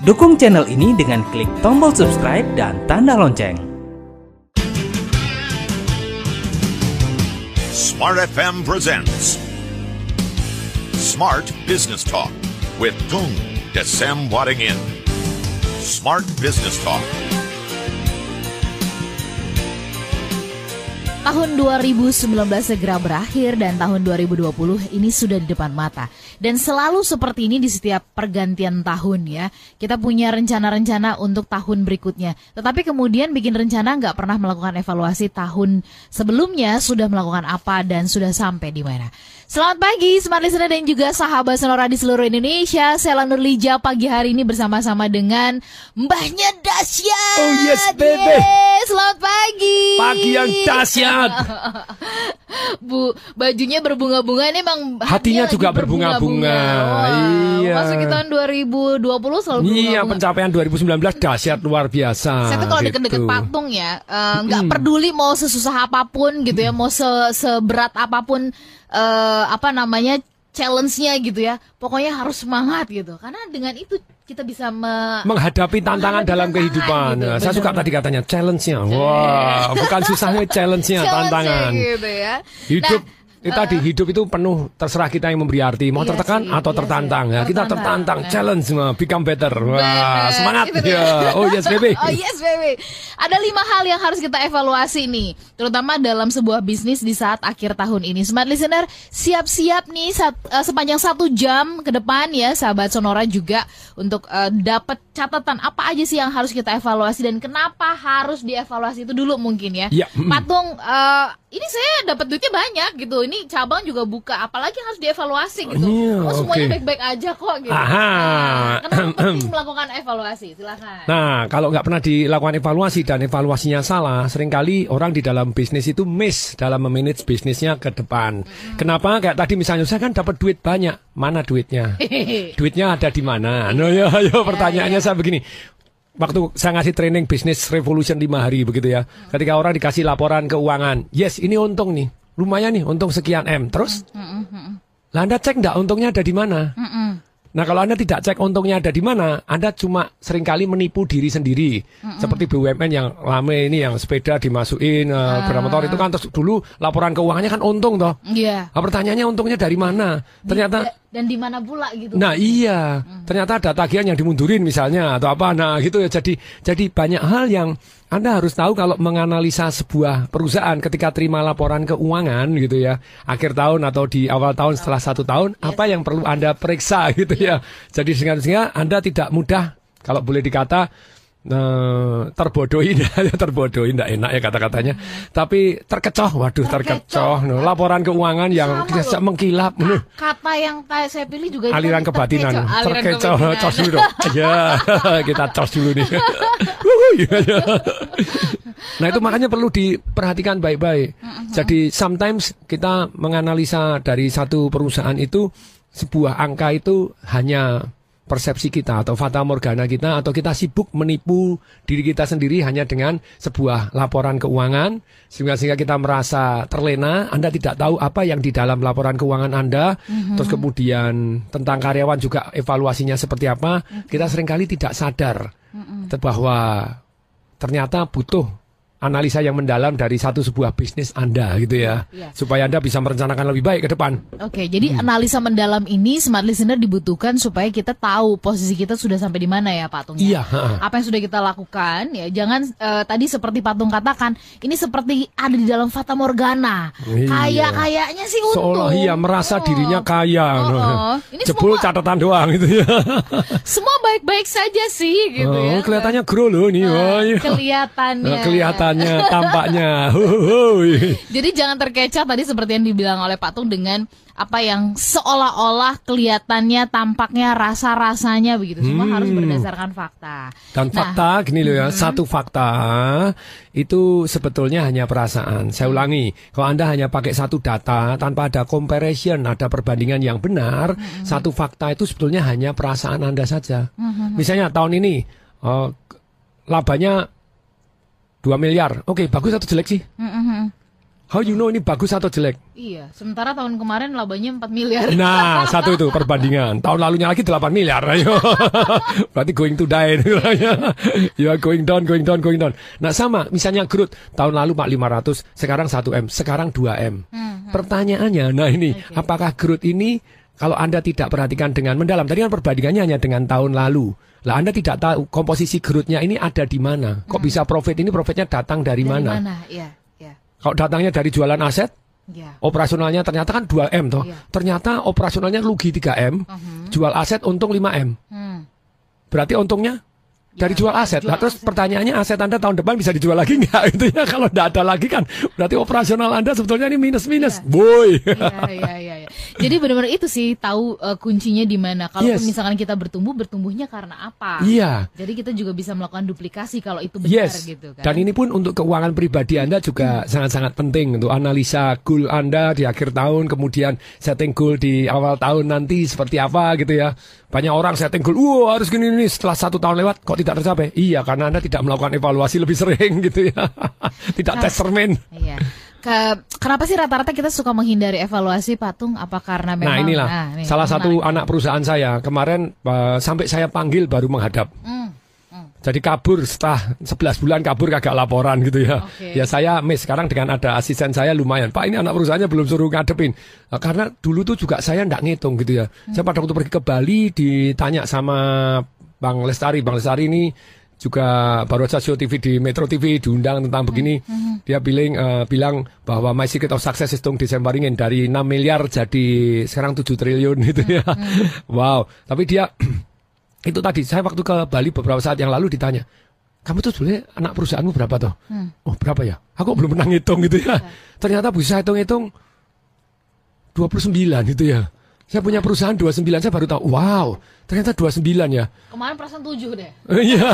Dukung channel ini dengan klik tombol subscribe dan tanda lonceng. Smart FM presents Smart Business Talk with Tung Desem Wadingin. Smart Business Talk Tahun 2019 segera berakhir dan tahun 2020 ini sudah di depan mata. Dan selalu seperti ini di setiap pergantian tahun ya. Kita punya rencana-rencana untuk tahun berikutnya. Tetapi kemudian bikin rencana nggak pernah melakukan evaluasi tahun sebelumnya sudah melakukan apa dan sudah sampai di mana. Selamat pagi, Smart Listener dan juga sahabat Sonora di seluruh Indonesia. Saya Lija pagi hari ini bersama-sama dengan Mbahnya Dasyat. Oh yes, baby. Yeay, selamat pagi. Pagi yang dahsyat. Bu, bajunya berbunga-bunga ini emang hatinya, juga berbunga-bunga. Iya. Masuk tahun 2020 selalu berbunga Iya, pencapaian 2019 dahsyat luar biasa. Saya tuh kalau gitu. deket-deket patung ya, eh, nggak uh, peduli mau sesusah apapun gitu ya, mau se seberat apapun uh, apa namanya challenge-nya gitu ya. Pokoknya harus semangat gitu. Karena dengan itu kita bisa me menghadapi tantangan dalam tantangan, kehidupan. Gitu, Saya suka tadi katanya challenge-nya. Wah, wow, bukan susahnya challenge-nya, challenge tantangan. Gitu ya. Hidup nah, itu tadi eh. hidup itu penuh terserah kita yang memberi arti. Mau iya tertekan sih, atau iya tertantang ya. Kita tertantang, tertantang. Iya. challenge become better. Wah, semangat iya, ya. Oh yes baby. Oh yes baby. Ada lima hal yang harus kita evaluasi nih, terutama dalam sebuah bisnis di saat akhir tahun ini. Smart listener, siap-siap nih eh, sepanjang satu jam ke depan ya, sahabat Sonora juga untuk uh, dapat catatan apa aja sih yang harus kita evaluasi dan kenapa harus dievaluasi itu dulu mungkin ya. ya. Patung uh, eh, ini saya dapat duitnya banyak gitu. Ini cabang juga buka, apalagi yang harus dievaluasi gitu. Oh, iya, oh semuanya okay. baik-baik aja kok gitu. Aha. Nah, kenapa penting melakukan evaluasi? silahkan Nah, kalau nggak pernah dilakukan evaluasi dan evaluasinya salah, seringkali orang di dalam bisnis itu miss dalam memanage bisnisnya ke depan. Hmm. Kenapa? Kayak tadi misalnya saya kan dapat duit banyak, mana duitnya? duitnya ada di mana? No, nah, ya, ayo ya, pertanyaannya ya, ya. ya biasa begini waktu saya ngasih training bisnis revolution 5 hari begitu ya. Ketika orang dikasih laporan keuangan, yes ini untung nih, lumayan nih untung sekian M. Terus, mm, mm, mm, lah Anda cek enggak untungnya ada di mana? Nah kalau Anda tidak cek untungnya ada di mana, Anda cuma seringkali menipu diri sendiri. Seperti BUMN yang lama ini yang sepeda dimasukin, uh, motor itu kan terus dulu laporan keuangannya kan untung toh. Iya. Yeah. Nah, pertanyaannya untungnya dari mana? Ternyata dan di mana pula gitu. Nah iya, hmm. ternyata ada tagihan yang dimundurin misalnya atau apa, nah gitu ya. Jadi jadi banyak hal yang anda harus tahu kalau menganalisa sebuah perusahaan ketika terima laporan keuangan gitu ya, akhir tahun atau di awal tahun setelah satu tahun, yes. Iya apa yang perlu anda periksa gitu yes. Iya. ya. Jadi sehingga sehingga anda tidak mudah kalau boleh dikata Eh, terbodohi ya, terbodohi tidak enak ya kata-katanya hmm. tapi terkecoh waduh terkecoh, laporan keuangan yang tidak mengkilap no. kata yang saya pilih juga aliran kebatinan terkecoh, terkecoh. cos dulu ya kita cos dulu nih nah itu makanya perlu diperhatikan baik-baik jadi sometimes kita menganalisa dari satu perusahaan itu sebuah angka itu hanya persepsi kita atau fata morgana kita atau kita sibuk menipu diri kita sendiri hanya dengan sebuah laporan keuangan sehingga sehingga kita merasa terlena Anda tidak tahu apa yang di dalam laporan keuangan Anda mm-hmm. terus kemudian tentang karyawan juga evaluasinya seperti apa mm-hmm. kita seringkali tidak sadar mm-hmm. bahwa ternyata butuh analisa yang mendalam dari satu sebuah bisnis Anda gitu ya. ya. Supaya Anda bisa merencanakan lebih baik ke depan. Oke, jadi hmm. analisa mendalam ini smart listener dibutuhkan supaya kita tahu posisi kita sudah sampai di mana ya Pak Tung. Ya? Iya, Apa yang sudah kita lakukan ya jangan uh, tadi seperti Pak Tung katakan, ini seperti ada di dalam fata morgana. Iya. Kaya-kayaknya sih untung. Seolah iya merasa oh. dirinya kaya. Oh, gitu. oh, oh. Ini Jebul semua... catatan doang gitu ya. semua baik-baik saja sih gitu oh, ya. kelihatannya grow loh ini. Nah, iya. kelihatan Kelihatannya. Nah, kelihatan kelihatannya tampaknya. Jadi jangan terkecoh tadi seperti yang dibilang oleh Pak Tung dengan apa yang seolah-olah kelihatannya, tampaknya, rasa-rasanya begitu. Semua hmm. harus berdasarkan fakta. Dan nah, fakta gini loh ya, hmm. satu fakta itu sebetulnya hanya perasaan. Saya hmm. ulangi, kalau Anda hanya pakai satu data tanpa ada comparison, ada perbandingan yang benar, hmm. hmm, hmm. satu fakta itu sebetulnya hanya perasaan Anda saja. Hmm. Misalnya tahun ini uh, labanya 2 miliar. Oke, okay, bagus atau jelek sih? Mm -hmm. How you know ini bagus atau jelek? Iya, sementara tahun kemarin labanya 4 miliar. Nah, satu itu perbandingan. Tahun lalunya lagi 8 miliar. Ayo. Berarti going to die. you are going down, going down, going down. Nah, sama. Misalnya growth. tahun lalu Pak 500, sekarang 1M, sekarang 2M. Hmm, hmm. Pertanyaannya, nah ini, okay. apakah growth ini kalau Anda tidak perhatikan dengan mendalam, tadi kan perbandingannya hanya dengan tahun lalu. Lah Anda tidak tahu komposisi gerutnya ini ada di mana. Kok hmm. bisa profit ini profitnya datang dari, dari mana? mana? Ya, ya. Kalau datangnya dari jualan aset, Ya. Operasionalnya ternyata kan 2M toh. Ya. Ternyata operasionalnya rugi 3M, uh -huh. jual aset untung 5M. Hmm. Berarti untungnya dari ya, jual aset. Jual nah, terus pertanyaannya aset Anda tahun depan bisa dijual lagi nggak? Itu ya kalau tidak ada lagi kan berarti operasional Anda sebetulnya ini minus-minus. Yeah. Boy. Iya, iya, iya, iya. Jadi benar-benar itu sih tahu uh, kuncinya di mana. Kalau yes. misalkan kita bertumbuh, bertumbuhnya karena apa? Iya. Yeah. Jadi kita juga bisa melakukan duplikasi kalau itu benar yes. gitu kan. Dan ini pun untuk keuangan pribadi Anda juga hmm. sangat-sangat penting untuk analisa goal Anda di akhir tahun, kemudian setting goal di awal tahun nanti seperti apa gitu ya. Banyak orang saya tenggul, wah harus gini ini setelah satu tahun lewat kok tidak tercapai? Iya karena anda tidak melakukan evaluasi lebih sering gitu ya, tidak nah, tes cermin. Iya. Ke, kenapa sih rata-rata kita suka menghindari evaluasi patung? Apa karena nah, memang? Nah inilah nah, ini, salah menarik. satu anak perusahaan saya kemarin uh, sampai saya panggil baru menghadap. Hmm. Jadi kabur setelah 11 bulan kabur kagak laporan gitu ya. Okay. Ya saya miss sekarang dengan ada asisten saya lumayan. Pak ini anak perusahaannya belum suruh ngadepin. Nah, karena dulu tuh juga saya ndak ngitung gitu ya. Hmm. Saya pada waktu pergi ke Bali ditanya sama Bang Lestari. Bang Lestari ini juga baru saja show TV di Metro TV diundang tentang hmm, begini. Hmm. hmm Dia bilang uh, bilang bahwa My Secret of Success is ingin dari 6 miliar jadi sekarang 7 triliun gitu hmm, ya. Hmm. hmm wow, tapi dia itu tadi saya waktu ke Bali beberapa saat yang lalu ditanya, kamu tuh sebenarnya anak perusahaanmu berapa toh? Hmm. Oh berapa ya? Aku belum pernah hitung gitu ya. Hmm. Ternyata bisa hitung-hitung 29 gitu ya. Saya punya perusahaan 29, saya baru tahu, wow, ternyata 29 ya. Kemarin perasaan 7 deh. Iya.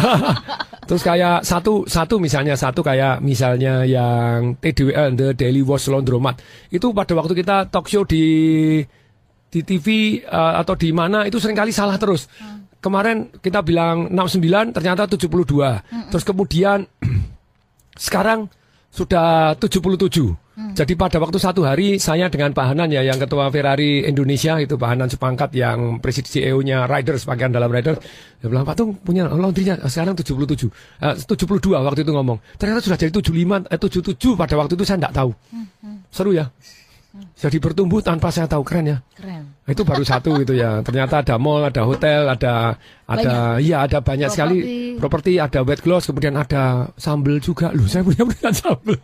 Terus kayak satu, satu misalnya, satu kayak misalnya yang TDWL, The Daily Wash Laundromat. Itu pada waktu kita talk show di di TV uh, eh, atau di mana itu seringkali salah terus. Hmm kemarin kita bilang 69 ternyata 72. Mm Terus kemudian sekarang sudah 77. Hmm. Jadi pada waktu satu hari saya dengan Pak Hanan ya yang ketua Ferrari Indonesia itu Pak Hanan Sepangkat yang presiden CEO-nya Riders bagian dalam Riders dia bilang Pak Tung punya laundrynya sekarang 77 uh, 72 waktu itu ngomong ternyata sudah jadi 75 eh, 77 pada waktu itu saya tidak tahu hmm. seru ya jadi bertumbuh tanpa saya tahu keren ya. Keren. Nah, itu baru satu gitu ya. Ternyata ada mall, ada hotel, ada ada iya ada banyak property. sekali properti, ada wet gloss, kemudian ada sambel juga. Lu saya punya punya sambel.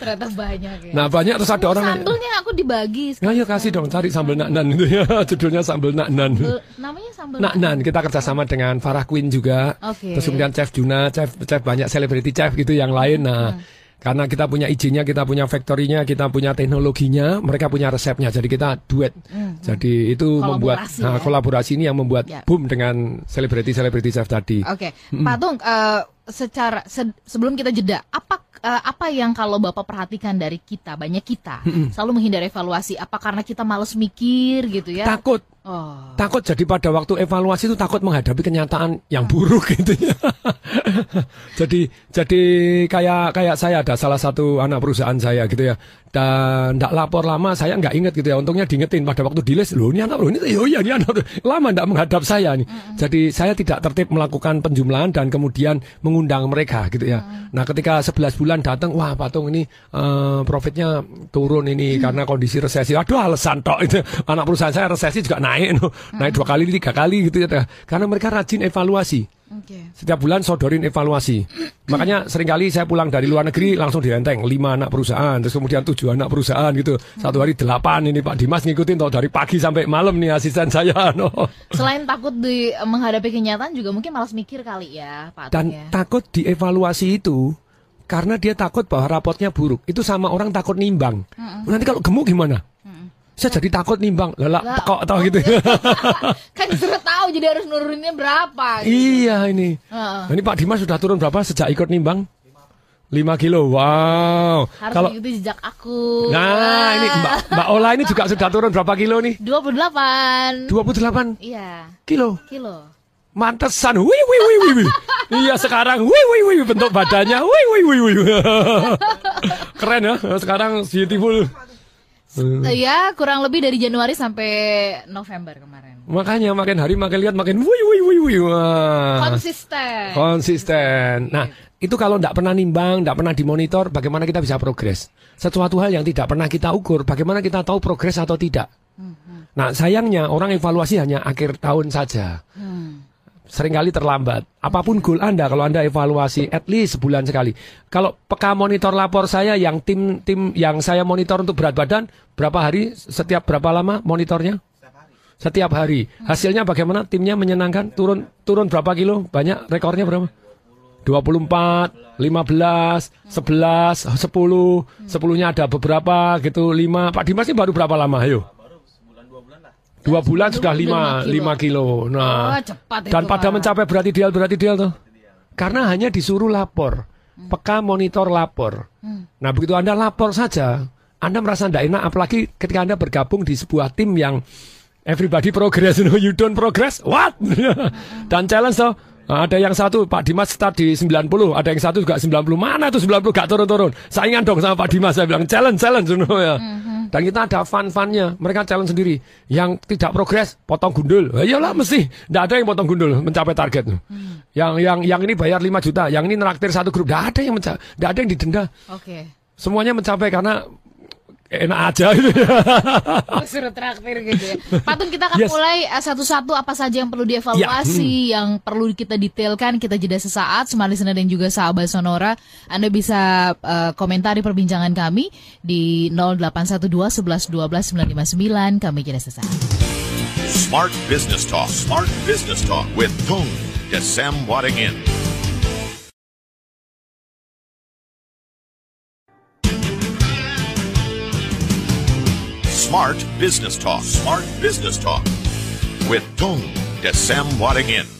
Ternyata banyak ya. Nah, banyak terus ada orang sambelnya aku dibagi. Nah, ya kasih dong cari sambel naknan itu ya. Judulnya sambel naknan. Namanya sambel naknan. Kita kerjasama dengan Farah Queen juga. Okay. Terus kemudian Chef Juna, Chef Chef banyak selebriti chef gitu yang lain. Nah, hmm karena kita punya izinnya, kita punya faktorinya, kita punya teknologinya, mereka punya resepnya. Jadi kita duet. Hmm. Jadi itu kolaborasi membuat ya? nah, kolaborasi ini yang membuat yeah. boom dengan selebriti-selebriti chef tadi. Oke, okay. hmm. Pak Tung, uh, secara se sebelum kita jeda, apa uh, apa yang kalau Bapak perhatikan dari kita, banyak kita mm -hmm. selalu menghindari evaluasi, apa karena kita males mikir gitu ya? Takut. Oh. Takut jadi pada waktu evaluasi itu takut menghadapi kenyataan yang oh. buruk gitu ya. jadi jadi kayak kayak saya ada salah satu anak perusahaan saya gitu ya. Dan tidak lapor lama saya nggak inget gitu ya. Untungnya diingetin pada waktu di list loh ini anak loh ini oh iya ini anak lama tidak menghadap saya nih. Jadi saya tidak tertib melakukan penjumlahan dan kemudian mengundang mereka gitu ya. Nah ketika 11 bulan datang wah patung ini uh, profitnya turun ini mm. karena kondisi resesi. Aduh alasan tok itu anak perusahaan saya resesi juga naik naik no. naik dua kali tiga kali gitu ya karena mereka rajin evaluasi okay. setiap bulan sodorin evaluasi makanya seringkali saya pulang dari luar negeri langsung direnteng lima anak perusahaan terus kemudian tujuh anak perusahaan gitu satu hari delapan ini Pak Dimas ngikutin tau dari pagi sampai malam nih asisten saya no. selain takut di menghadapi kenyataan juga mungkin malas mikir kali ya Pak dan ya. takut dievaluasi itu karena dia takut bahwa rapotnya buruk itu sama orang takut nimbang mm -mm. nanti kalau gemuk gimana saya jadi takut nimbang lala lah, kok tau oh, gitu iya. kan sudah tahu jadi harus nuruninnya berapa gitu. iya ini uh -uh. ini Pak Dimas sudah turun berapa sejak ikut nimbang Lima kilo, wow. Harus Kalau itu jejak aku. Nah, ini Mbak, Mbak Ola ini juga sudah turun berapa kilo nih? Dua Dua puluh delapan. puluh delapan? Iya. Kilo. Kilo. Mantesan, wih wih wih wih. iya, sekarang wih wih wih bentuk badannya, wih wih wih wih. Keren ya, sekarang beautiful. Uh, ya kurang lebih dari Januari sampai November kemarin. Makanya makin hari makin lihat makin wuih wuih wuih wuih. Konsisten. Konsisten. Nah itu kalau tidak pernah nimbang, tidak pernah dimonitor, bagaimana kita bisa progres? Sesuatu hal yang tidak pernah kita ukur, bagaimana kita tahu progres atau tidak? Hmm, hmm. Nah sayangnya orang evaluasi hanya akhir tahun saja. Hmm seringkali terlambat. Apapun goal Anda kalau Anda evaluasi at least sebulan sekali. Kalau peka monitor lapor saya yang tim tim yang saya monitor untuk berat badan berapa hari setiap berapa lama monitornya? Setiap hari. Hasilnya bagaimana? Timnya menyenangkan? Turun turun berapa kilo? Banyak rekornya berapa? 24, 15, 11, 10, 10-nya ada beberapa gitu, 5. Pak Dimas ini baru berapa lama? Ayo. Dua bulan sudah lima lima kilo. kilo. Nah, oh, cepat dan itu, pada ah. mencapai berat ideal berat ideal tuh. Karena hanya disuruh lapor. Hmm. Peka monitor lapor. Hmm. Nah, begitu Anda lapor saja, Anda merasa tidak enak apalagi ketika Anda bergabung di sebuah tim yang everybody progress, you don't progress. What? dan challenge so ada yang satu Pak Dimas start di 90, ada yang satu juga 90. Mana tuh 90 gak turun-turun? Saingan dong sama Pak Dimas. Saya bilang challenge, challenge, you ya. Mm -hmm. Dan kita ada fun-funnya. Mereka challenge sendiri. Yang tidak progres, potong gundul. Iyalah mesti. Tidak ada yang potong gundul mencapai target. Mm. Yang yang yang ini bayar 5 juta, yang ini neraktir satu grup. Tidak ada yang mencapai, tidak ada yang didenda. Oke. Okay. Semuanya mencapai karena enak aja itu suruh traktir gitu ya Patung kita akan yes. mulai eh, satu-satu apa saja yang perlu dievaluasi ya. hmm. yang perlu kita detailkan kita jeda sesaat Smart Listener dan juga sahabat Sonora Anda bisa uh, komentari perbincangan kami di 0812 11 12 959 kami jeda sesaat Smart Business Talk Smart Business Talk with Tung Desem Wadingin Smart Business Talk. Smart Business Talk with Tung Desam Wadingin.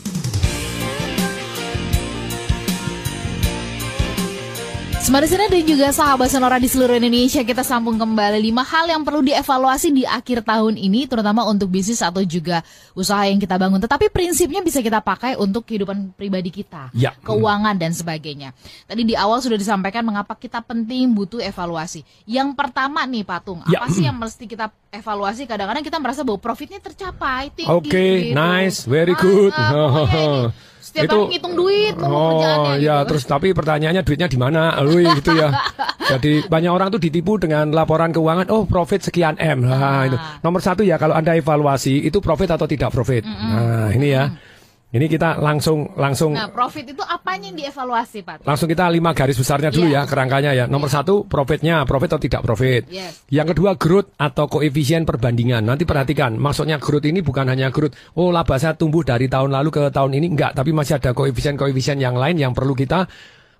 Smartisan dan juga sahabat Sonora di seluruh Indonesia kita sambung kembali lima hal yang perlu dievaluasi di akhir tahun ini terutama untuk bisnis atau juga usaha yang kita bangun tetapi prinsipnya bisa kita pakai untuk kehidupan pribadi kita ya. keuangan dan sebagainya tadi di awal sudah disampaikan mengapa kita penting butuh evaluasi yang pertama nih Patung ya. apa sih yang mesti kita evaluasi kadang-kadang kita merasa bahwa profitnya tercapai tinggi oke okay, gitu. nice very good ah, Setiap itu, hari ngitung duit Oh ya, gitu. terus tapi pertanyaannya duitnya di mana? Wih, gitu ya. Jadi banyak orang tuh ditipu dengan laporan keuangan, oh profit sekian M. Nah, nah. Itu. Nomor satu ya kalau Anda evaluasi itu profit atau tidak profit. Mm -mm. Nah, ini ya. -mm. Ini kita langsung langsung. Nah, profit itu apanya yang dievaluasi, Pak? Langsung kita lima garis besarnya dulu yeah. ya, kerangkanya ya. Nomor yeah. satu, profitnya, profit atau tidak profit. Yes. Yang kedua, growth atau koefisien perbandingan. Nanti perhatikan, maksudnya growth ini bukan hanya growth. Oh, laba saya tumbuh dari tahun lalu ke tahun ini enggak, tapi masih ada koefisien-koefisien yang lain yang perlu kita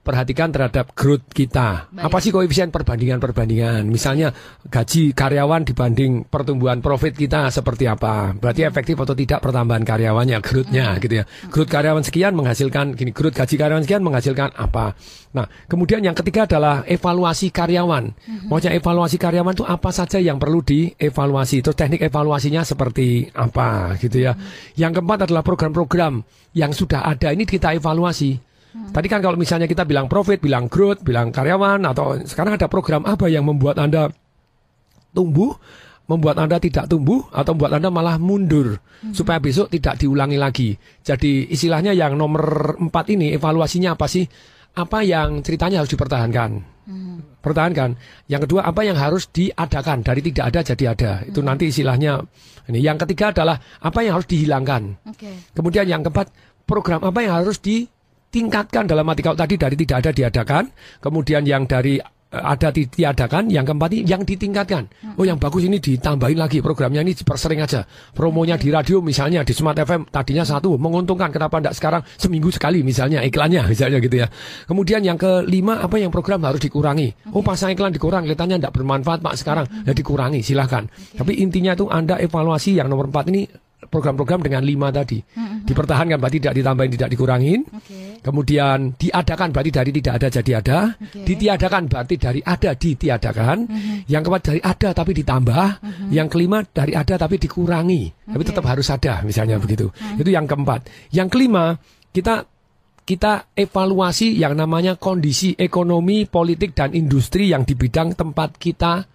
perhatikan terhadap growth kita. Baik. Apa sih koefisien perbandingan-perbandingan? Misalnya gaji karyawan dibanding pertumbuhan profit kita seperti apa? Berarti hmm. efektif atau tidak pertambahan karyawannya, growth-nya hmm. gitu ya. Growth karyawan sekian menghasilkan gini, growth gaji karyawan sekian menghasilkan apa? Nah, kemudian yang ketiga adalah evaluasi karyawan. Hmm. Maksudnya evaluasi karyawan itu apa saja yang perlu dievaluasi? Terus teknik evaluasinya seperti apa gitu ya. Hmm. Yang keempat adalah program-program yang sudah ada ini kita evaluasi Hmm. Tadi kan kalau misalnya kita bilang profit, bilang growth, bilang karyawan atau sekarang ada program apa yang membuat Anda tumbuh, membuat Anda tidak tumbuh atau membuat Anda malah mundur hmm. supaya besok tidak diulangi lagi. Jadi istilahnya yang nomor 4 ini evaluasinya apa sih? Apa yang ceritanya harus dipertahankan? hmm. pertahankan. Yang kedua apa yang harus diadakan dari tidak ada jadi ada. Itu hmm. nanti istilahnya ini. Yang ketiga adalah apa yang harus dihilangkan. Okay. Kemudian yang keempat program apa yang harus di tingkatkan dalam arti kalau tadi dari tidak ada diadakan, kemudian yang dari eh, ada diadakan yang keempat yang ditingkatkan. Oh, yang bagus ini ditambahin lagi programnya ini persering aja. Promonya di radio misalnya di Smart FM tadinya satu menguntungkan kenapa tidak sekarang seminggu sekali misalnya iklannya misalnya gitu ya. Kemudian yang kelima apa yang program harus dikurangi. Oh, pasang iklan dikurang kelihatannya tidak bermanfaat Pak sekarang. Ya dikurangi silahkan. Tapi intinya itu Anda evaluasi yang nomor empat ini program-program dengan lima tadi. Dipertahankan berarti tidak ditambahin, tidak dikurangin. Okay. Kemudian diadakan berarti dari tidak ada jadi ada. Okay. Ditiadakan berarti dari ada ditiadakan. Mm -hmm. Yang keempat dari ada tapi ditambah. Mm -hmm. Yang kelima dari ada tapi dikurangi. Okay. Tapi tetap harus ada misalnya mm -hmm. begitu. Mm -hmm. Itu yang keempat. Yang kelima kita kita evaluasi yang namanya kondisi ekonomi, politik dan industri yang di bidang tempat kita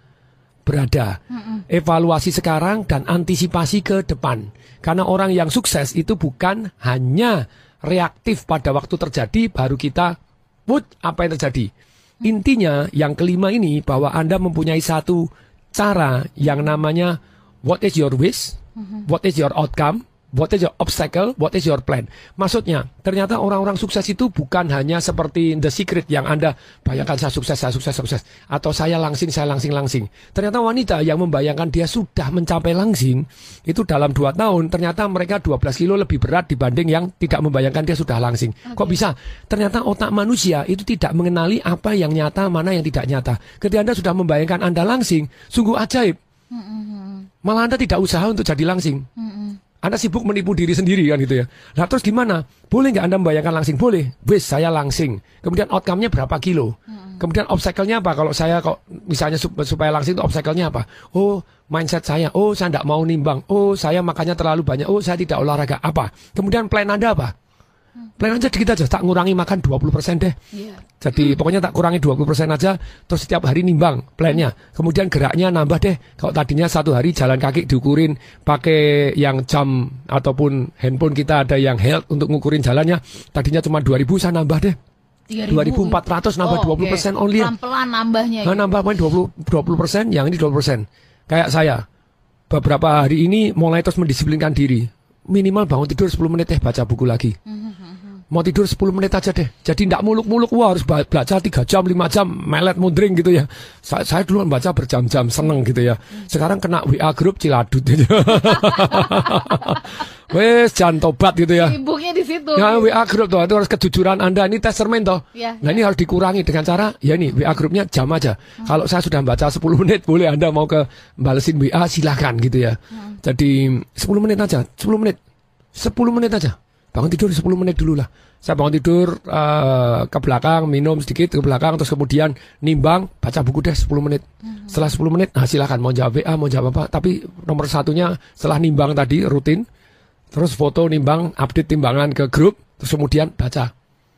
berada. Evaluasi sekarang dan antisipasi ke depan. Karena orang yang sukses itu bukan hanya reaktif pada waktu terjadi baru kita put apa yang terjadi. Mm. Intinya yang kelima ini bahwa Anda mempunyai satu cara yang namanya what is your wish, mm-hmm. what is your outcome, What is your obstacle? What is your plan? Maksudnya, ternyata orang-orang sukses itu bukan hanya seperti The Secret yang Anda bayangkan saya sukses, saya sukses, sukses. Atau saya langsing, saya langsing, langsing. Ternyata wanita yang membayangkan dia sudah mencapai langsing, itu dalam 2 tahun, ternyata mereka 12 kilo lebih berat dibanding yang tidak membayangkan dia sudah langsing. Okay. Kok bisa? Ternyata otak manusia itu tidak mengenali apa yang nyata, mana yang tidak nyata. Ketika Anda sudah membayangkan Anda langsing, sungguh ajaib. Malah Anda tidak usaha untuk jadi langsing. Anda sibuk menipu diri sendiri kan gitu ya. Nah terus gimana? Boleh nggak Anda membayangkan langsing? Boleh. Wes saya langsing. Kemudian outcome-nya berapa kilo? Kemudian obstacle-nya apa? Kalau saya kok misalnya supaya langsing itu obstacle-nya apa? Oh mindset saya. Oh saya nggak mau nimbang. Oh saya makannya terlalu banyak. Oh saya tidak olahraga. Apa? Kemudian plan Anda apa? Hmm. Plan aja dikit aja, tak ngurangi makan 20% deh. Yeah. Jadi pokoknya tak kurangi 20% aja, terus setiap hari nimbang plannya. Kemudian geraknya nambah deh. Kalau tadinya satu hari jalan kaki diukurin pakai yang jam ataupun handphone kita ada yang health untuk ngukurin jalannya, tadinya cuma 2000 saya nambah deh. 2400 nambah oh, 20% okay. only. Pelan-pelan nambahnya. Nah, ya. nambah main 20 20%, yang ini 20%. Kayak saya beberapa hari ini mulai terus mendisiplinkan diri. Minimal bangun tidur 10 menit deh baca buku lagi. Hmm mau tidur 10 menit aja deh. Jadi tidak muluk-muluk, wah harus belajar 3 jam, 5 jam, melet mundring gitu ya. Saya, saya dulu baca berjam-jam, seneng gitu ya. Sekarang kena WA grup Ciladut gitu. Wes, jangan tobat gitu ya. Sibuknya di situ. Ya, WA grup tuh, itu harus kejujuran Anda. Ini tes cermin toh. Ya, nah, ini iya. harus dikurangi dengan cara, ya nih, WA grupnya jam aja. Hmm. Kalau saya sudah baca 10 menit, boleh Anda mau ke balesin WA, silahkan gitu ya. Hmm. Jadi 10 menit aja, 10 menit. 10 menit aja bangun tidur 10 menit dulu lah. Saya bangun tidur uh, ke belakang, minum sedikit ke belakang, terus kemudian nimbang, baca buku deh 10 menit. Mm-hmm. Setelah 10 menit, nah silahkan mau jawab WA, mau jawab apa. Tapi nomor satunya setelah nimbang tadi rutin, terus foto nimbang, update timbangan ke grup, terus kemudian baca.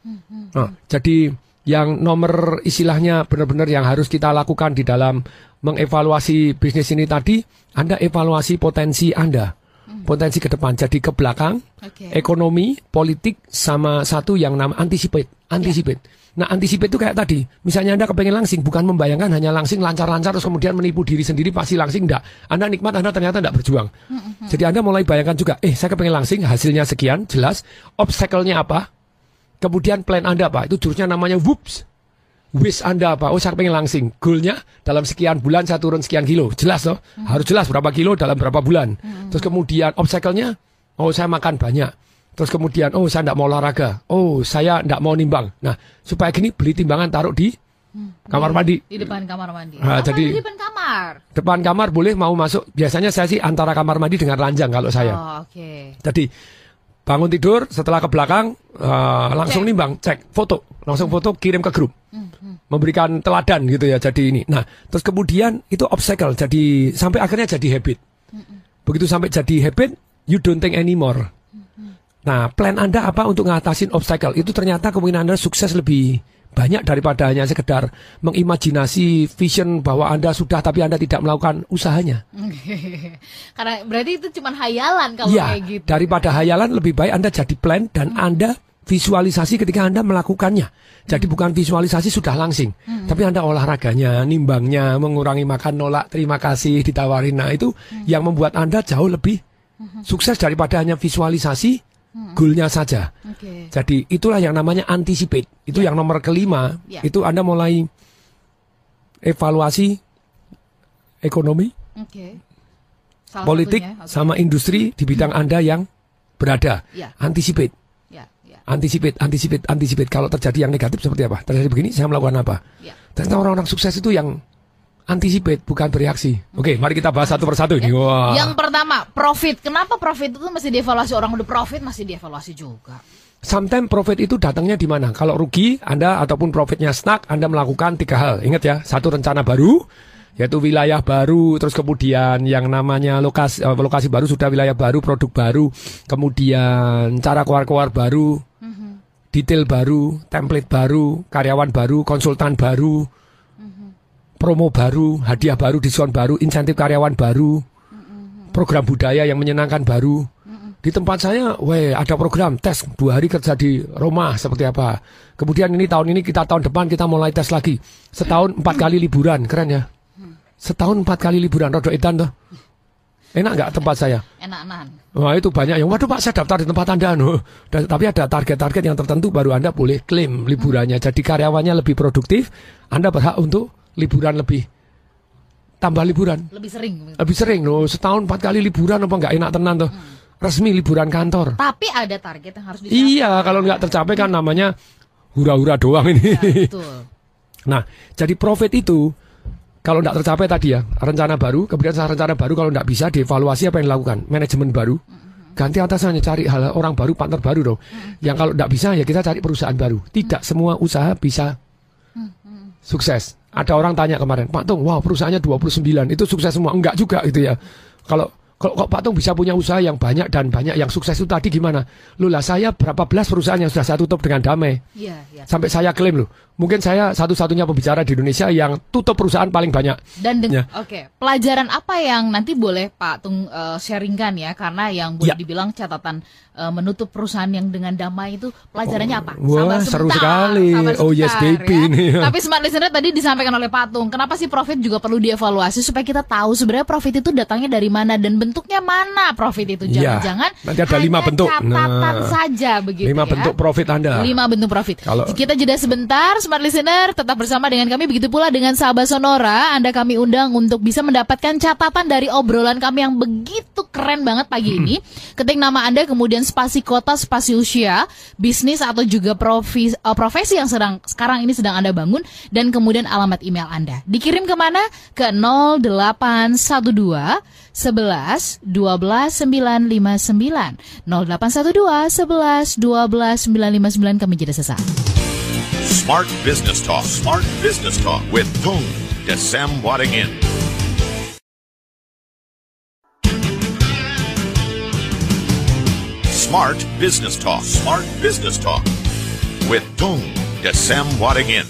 Nah, jadi yang nomor istilahnya benar-benar yang harus kita lakukan di dalam mengevaluasi bisnis ini tadi, Anda evaluasi potensi Anda Hmm. potensi ke depan. Jadi ke belakang, okay. ekonomi, politik, sama satu yang nama anticipate. Anticipate. Yeah. Nah anticipate itu kayak tadi, misalnya Anda kepengen langsing, bukan membayangkan hanya langsing lancar-lancar terus kemudian menipu diri sendiri pasti langsing, enggak. Anda nikmat, Anda ternyata enggak berjuang. Mm -hmm. Jadi Anda mulai bayangkan juga, eh saya kepengen langsing, hasilnya sekian, jelas, obstacle-nya apa, kemudian plan Anda apa, itu jurusnya namanya whoops wish Anda apa? Oh, saya pengen langsing. Goalnya dalam sekian bulan saya turun sekian kilo. Jelas loh. Hmm. Harus jelas berapa kilo dalam berapa bulan. Hmm. Terus kemudian obstacle-nya, oh saya makan banyak. Terus kemudian, oh saya tidak mau olahraga. Oh saya tidak mau nimbang. Nah, supaya gini beli timbangan taruh di hmm. kamar mandi. Di depan kamar mandi. Nah, jadi di depan kamar. Depan kamar boleh mau masuk. Biasanya saya sih antara kamar mandi dengan ranjang kalau saya. Oh, oke. Okay. Jadi bangun tidur setelah ke belakang uh, langsung cek. nimbang, cek foto, langsung foto kirim ke grup. Hmm memberikan teladan gitu ya jadi ini. Nah, terus kemudian itu obstacle jadi sampai akhirnya jadi habit. Begitu sampai jadi habit, you don't think anymore. Nah, plan Anda apa untuk ngatasin obstacle? Itu ternyata kemungkinan Anda sukses lebih banyak daripada hanya sekedar mengimajinasi vision bahwa Anda sudah tapi Anda tidak melakukan usahanya. Karena berarti itu cuma hayalan kalau ya, kayak gitu. daripada hayalan lebih baik Anda jadi plan dan mm. Anda visualisasi ketika Anda melakukannya. Jadi hmm. bukan visualisasi sudah langsing, hmm. tapi Anda olahraganya, nimbangnya, mengurangi makan nolak, terima kasih ditawarin. Nah, itu hmm. yang membuat Anda jauh lebih hmm. sukses daripada hanya visualisasi hmm. goalnya saja. Okay. Jadi itulah yang namanya anticipate. Itu yeah. yang nomor kelima. Yeah. Itu Anda mulai evaluasi ekonomi, okay. politik, okay. sama industri di bidang hmm. Anda yang berada. Yeah. Anticipate anticipate, anticipate, anticipate. Kalau terjadi yang negatif seperti apa? Terjadi begini, saya melakukan apa? Ya. Ternyata orang-orang sukses itu yang anticipate bukan bereaksi. Oke, mari kita bahas satu persatu ini. Ya. Wah. Yang pertama, profit. Kenapa profit itu masih dievaluasi orang udah profit masih dievaluasi juga? Sometimes profit itu datangnya di mana? Kalau rugi, Anda ataupun profitnya snack, Anda melakukan tiga hal. Ingat ya, satu rencana baru, yaitu wilayah baru terus kemudian yang namanya lokasi eh, lokasi baru sudah wilayah baru produk baru kemudian cara keluar keluar baru detail baru, template baru, karyawan baru, konsultan baru, mm-hmm. promo baru, hadiah baru, diskon baru, insentif karyawan baru, mm-hmm. program budaya yang menyenangkan baru. Mm-hmm. Di tempat saya, weh, ada program tes dua hari kerja di rumah seperti apa. Kemudian ini tahun ini kita tahun depan kita mulai tes lagi. Setahun empat kali liburan, keren ya. Setahun empat kali liburan, rodo edan tuh. Enak nggak tempat saya? Enak nan. Wah itu banyak yang, waduh Pak saya daftar di tempat Anda. No. Dan, tapi ada target-target yang tertentu baru Anda boleh klaim liburannya. Jadi karyawannya lebih produktif, Anda berhak untuk liburan lebih tambah liburan. Lebih sering. Lebih sering loh, setahun empat kali liburan apa nggak enak tenan tuh. Hmm. Resmi liburan kantor. Tapi ada target yang harus dicapai. Iya, kalau nggak tercapai kan namanya hura-hura doang ini. Ya, betul. nah, jadi profit itu kalau tidak tercapai tadi ya rencana baru kemudian rencana baru kalau tidak bisa dievaluasi apa yang dilakukan manajemen baru ganti atasannya cari hal orang baru partner baru dong yang kalau tidak bisa ya kita cari perusahaan baru tidak semua usaha bisa sukses ada orang tanya kemarin Pak Tung wow perusahaannya 29 itu sukses semua enggak juga gitu ya kalau kalau kok Pak Tung bisa punya usaha yang banyak dan banyak yang sukses itu tadi gimana? lula saya berapa belas perusahaan yang sudah saya tutup dengan damai. Iya, iya. Sampai saya klaim loh, mungkin saya satu-satunya pembicara di Indonesia yang tutup perusahaan paling banyak. Dan ya. oke, okay. pelajaran apa yang nanti boleh Pak Tung uh, sharingkan ya karena yang boleh ya. dibilang catatan uh, menutup perusahaan yang dengan damai itu pelajarannya oh, apa? Wah, sebentar, seru sekali. Sabar sebentar, oh yes baby ya. nih. Ya. Tapi smart listener tadi disampaikan oleh Pak Tung, kenapa sih profit juga perlu dievaluasi supaya kita tahu sebenarnya profit itu datangnya dari mana dan bentuknya mana profit itu iya. jangan-jangan ya. nanti ada lima bentuk nah, saja begitu lima ya. bentuk profit Anda. Lima bentuk profit. Kalau kita jeda sebentar smart listener, tetap bersama dengan kami begitu pula dengan sahabat Sonora. Anda kami undang untuk bisa mendapatkan catatan dari obrolan kami yang begitu keren banget pagi ini. Hmm. Ketik nama Anda kemudian spasi kota, spasi usia, bisnis atau juga profesi, uh, eh, profesi yang sedang sekarang ini sedang Anda bangun dan kemudian alamat email Anda. Dikirim kemana? Ke 0812 11 12 959 0812 11 12 959 kami jeda sesaat. Smart Business Talk. Smart Business Talk with Tung Desem Wadingin. Smart Business Talk. Smart Business Talk with Tung Desam Wadingin.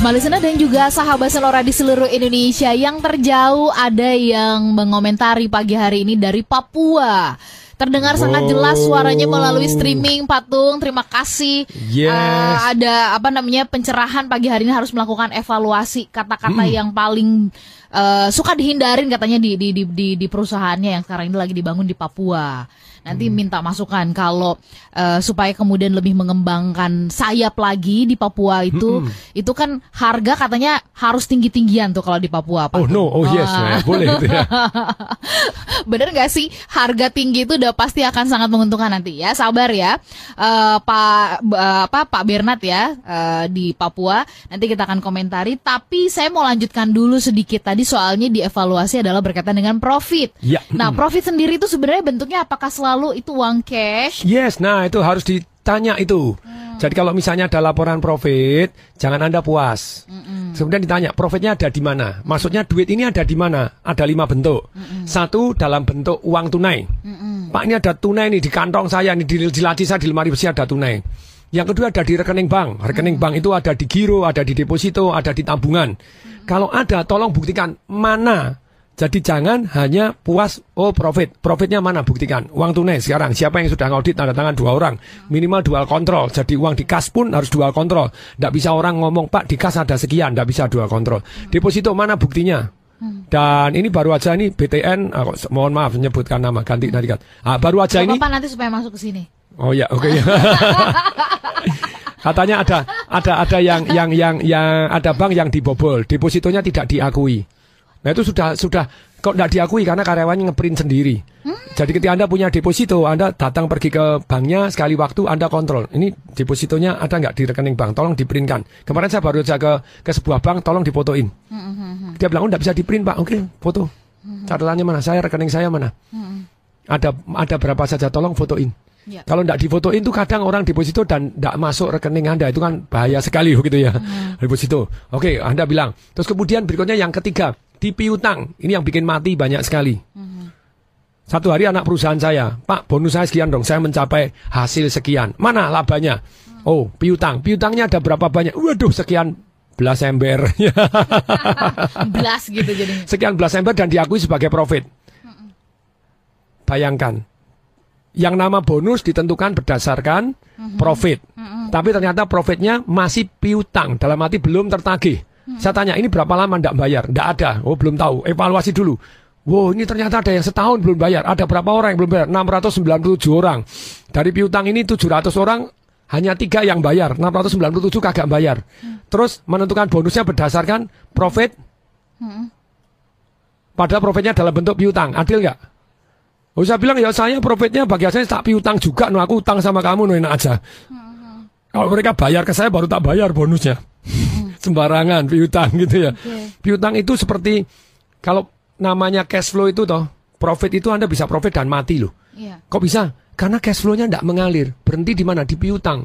Malisena dan juga sahabat Selora di seluruh Indonesia yang terjauh ada yang mengomentari pagi hari ini dari Papua. Terdengar oh. sangat jelas oh. suaranya melalui streaming Patung. Terima kasih. Eh, yes. Uh, ada apa namanya pencerahan pagi hari ini harus melakukan evaluasi kata-kata hmm. yang paling uh, suka dihindarin katanya di, di di di di perusahaannya yang sekarang ini lagi dibangun di Papua. Nanti hmm. minta masukan kalau uh, supaya kemudian lebih mengembangkan sayap lagi di Papua itu, hmm. itu kan harga katanya harus tinggi tinggian tuh kalau di Papua. Pak. Oh no, oh yes, ah. boleh gitu ya. Bener nggak sih harga tinggi itu udah pasti akan sangat menguntungkan nanti ya, sabar ya, uh, Pak uh, apa Pak Bernard ya uh, di Papua. Nanti kita akan komentari. Tapi saya mau lanjutkan dulu sedikit tadi soalnya dievaluasi adalah berkaitan dengan profit. Ya. Nah profit sendiri itu sebenarnya bentuknya apakah selalu lalu itu uang cash. Yes, nah itu harus ditanya itu. Hmm. Jadi kalau misalnya ada laporan profit, jangan Anda puas. Hmm. Kemudian ditanya, profitnya ada di mana? Maksudnya duit ini ada di mana? Ada lima bentuk. Hmm. Satu, dalam bentuk uang tunai. Hmm. Pak, ini ada tunai nih di kantong saya, nih di, di laci saya, di lemari besi ada tunai. Yang kedua ada di rekening bank. Rekening hmm. bank itu ada di giro, ada di deposito, ada di tabungan. Hmm. Kalau ada, tolong buktikan mana jadi jangan hanya puas oh profit. Profitnya mana buktikan? Uang tunai sekarang siapa yang sudah ngaudit tanda tangan dua orang minimal dual kontrol. Jadi uang di kas pun harus dual kontrol. Tidak bisa orang ngomong Pak di kas ada sekian, tidak bisa dual kontrol. Hmm. Deposito mana buktinya? Hmm. Dan ini baru aja ini BTN, aku ah, mohon maaf menyebutkan nama ganti hmm. tadi ah, baru aja Coba ini. apa nanti supaya masuk ke sini. Oh ya, oke okay. Iya. Katanya ada ada ada yang yang yang yang ada bank yang dibobol, depositonya tidak diakui. Nah itu sudah sudah kok tidak diakui karena karyawannya ngeprint sendiri. Hmm. Jadi ketika Anda punya deposito, Anda datang pergi ke banknya sekali waktu Anda kontrol. Ini depositonya ada nggak di rekening bank? Tolong diprintkan. Kemarin saya baru saja ke ke sebuah bank, tolong difotoin. Hmm, hmm, hmm, Dia bilang, "Oh, nggak bisa diprint, Pak." Oke, foto. Hmm. Catatannya mana? Saya rekening saya mana? Ada ada berapa saja, tolong fotoin. Ya. Kalau tidak difotoin itu kadang orang deposito dan tidak masuk rekening Anda itu kan bahaya sekali gitu ya. Hmm. itu. Oke, Anda bilang. Terus kemudian berikutnya yang ketiga, di piutang. Ini yang bikin mati banyak sekali. Hmm. Satu hari anak perusahaan saya, Pak, bonus saya sekian dong. Saya mencapai hasil sekian. Mana labanya? Hmm. Oh, piutang. Piutangnya ada berapa banyak? Waduh, sekian belas ember. belas gitu jadi. Sekian belas ember dan diakui sebagai profit. Hmm. Bayangkan, yang nama bonus ditentukan berdasarkan mm-hmm. profit. Mm-hmm. Tapi ternyata profitnya masih piutang, dalam arti belum tertagih. Mm-hmm. Saya tanya, ini berapa lama tidak bayar? Tidak ada. Oh, belum tahu. Evaluasi dulu. Wow, ini ternyata ada yang setahun belum bayar. Ada berapa orang yang belum bayar? 697 orang. Dari piutang ini 700 orang hanya tiga yang bayar, 697 kagak bayar. Hmm. Terus menentukan bonusnya berdasarkan profit. Hmm. Padahal profitnya dalam bentuk piutang, adil nggak? Oh, saya bilang ya saya profitnya bagi saya tak piutang juga, no aku utang sama kamu, no enak aja. Hmm. hmm. Kalau mereka bayar ke saya baru tak bayar bonusnya. Hmm. Sembarangan piutang gitu ya. Okay. Piutang itu seperti kalau namanya cash flow itu toh profit itu Anda bisa profit dan mati loh. Yeah. Kok bisa? Karena cash flow-nya tidak mengalir. Berhenti di mana? Di piutang.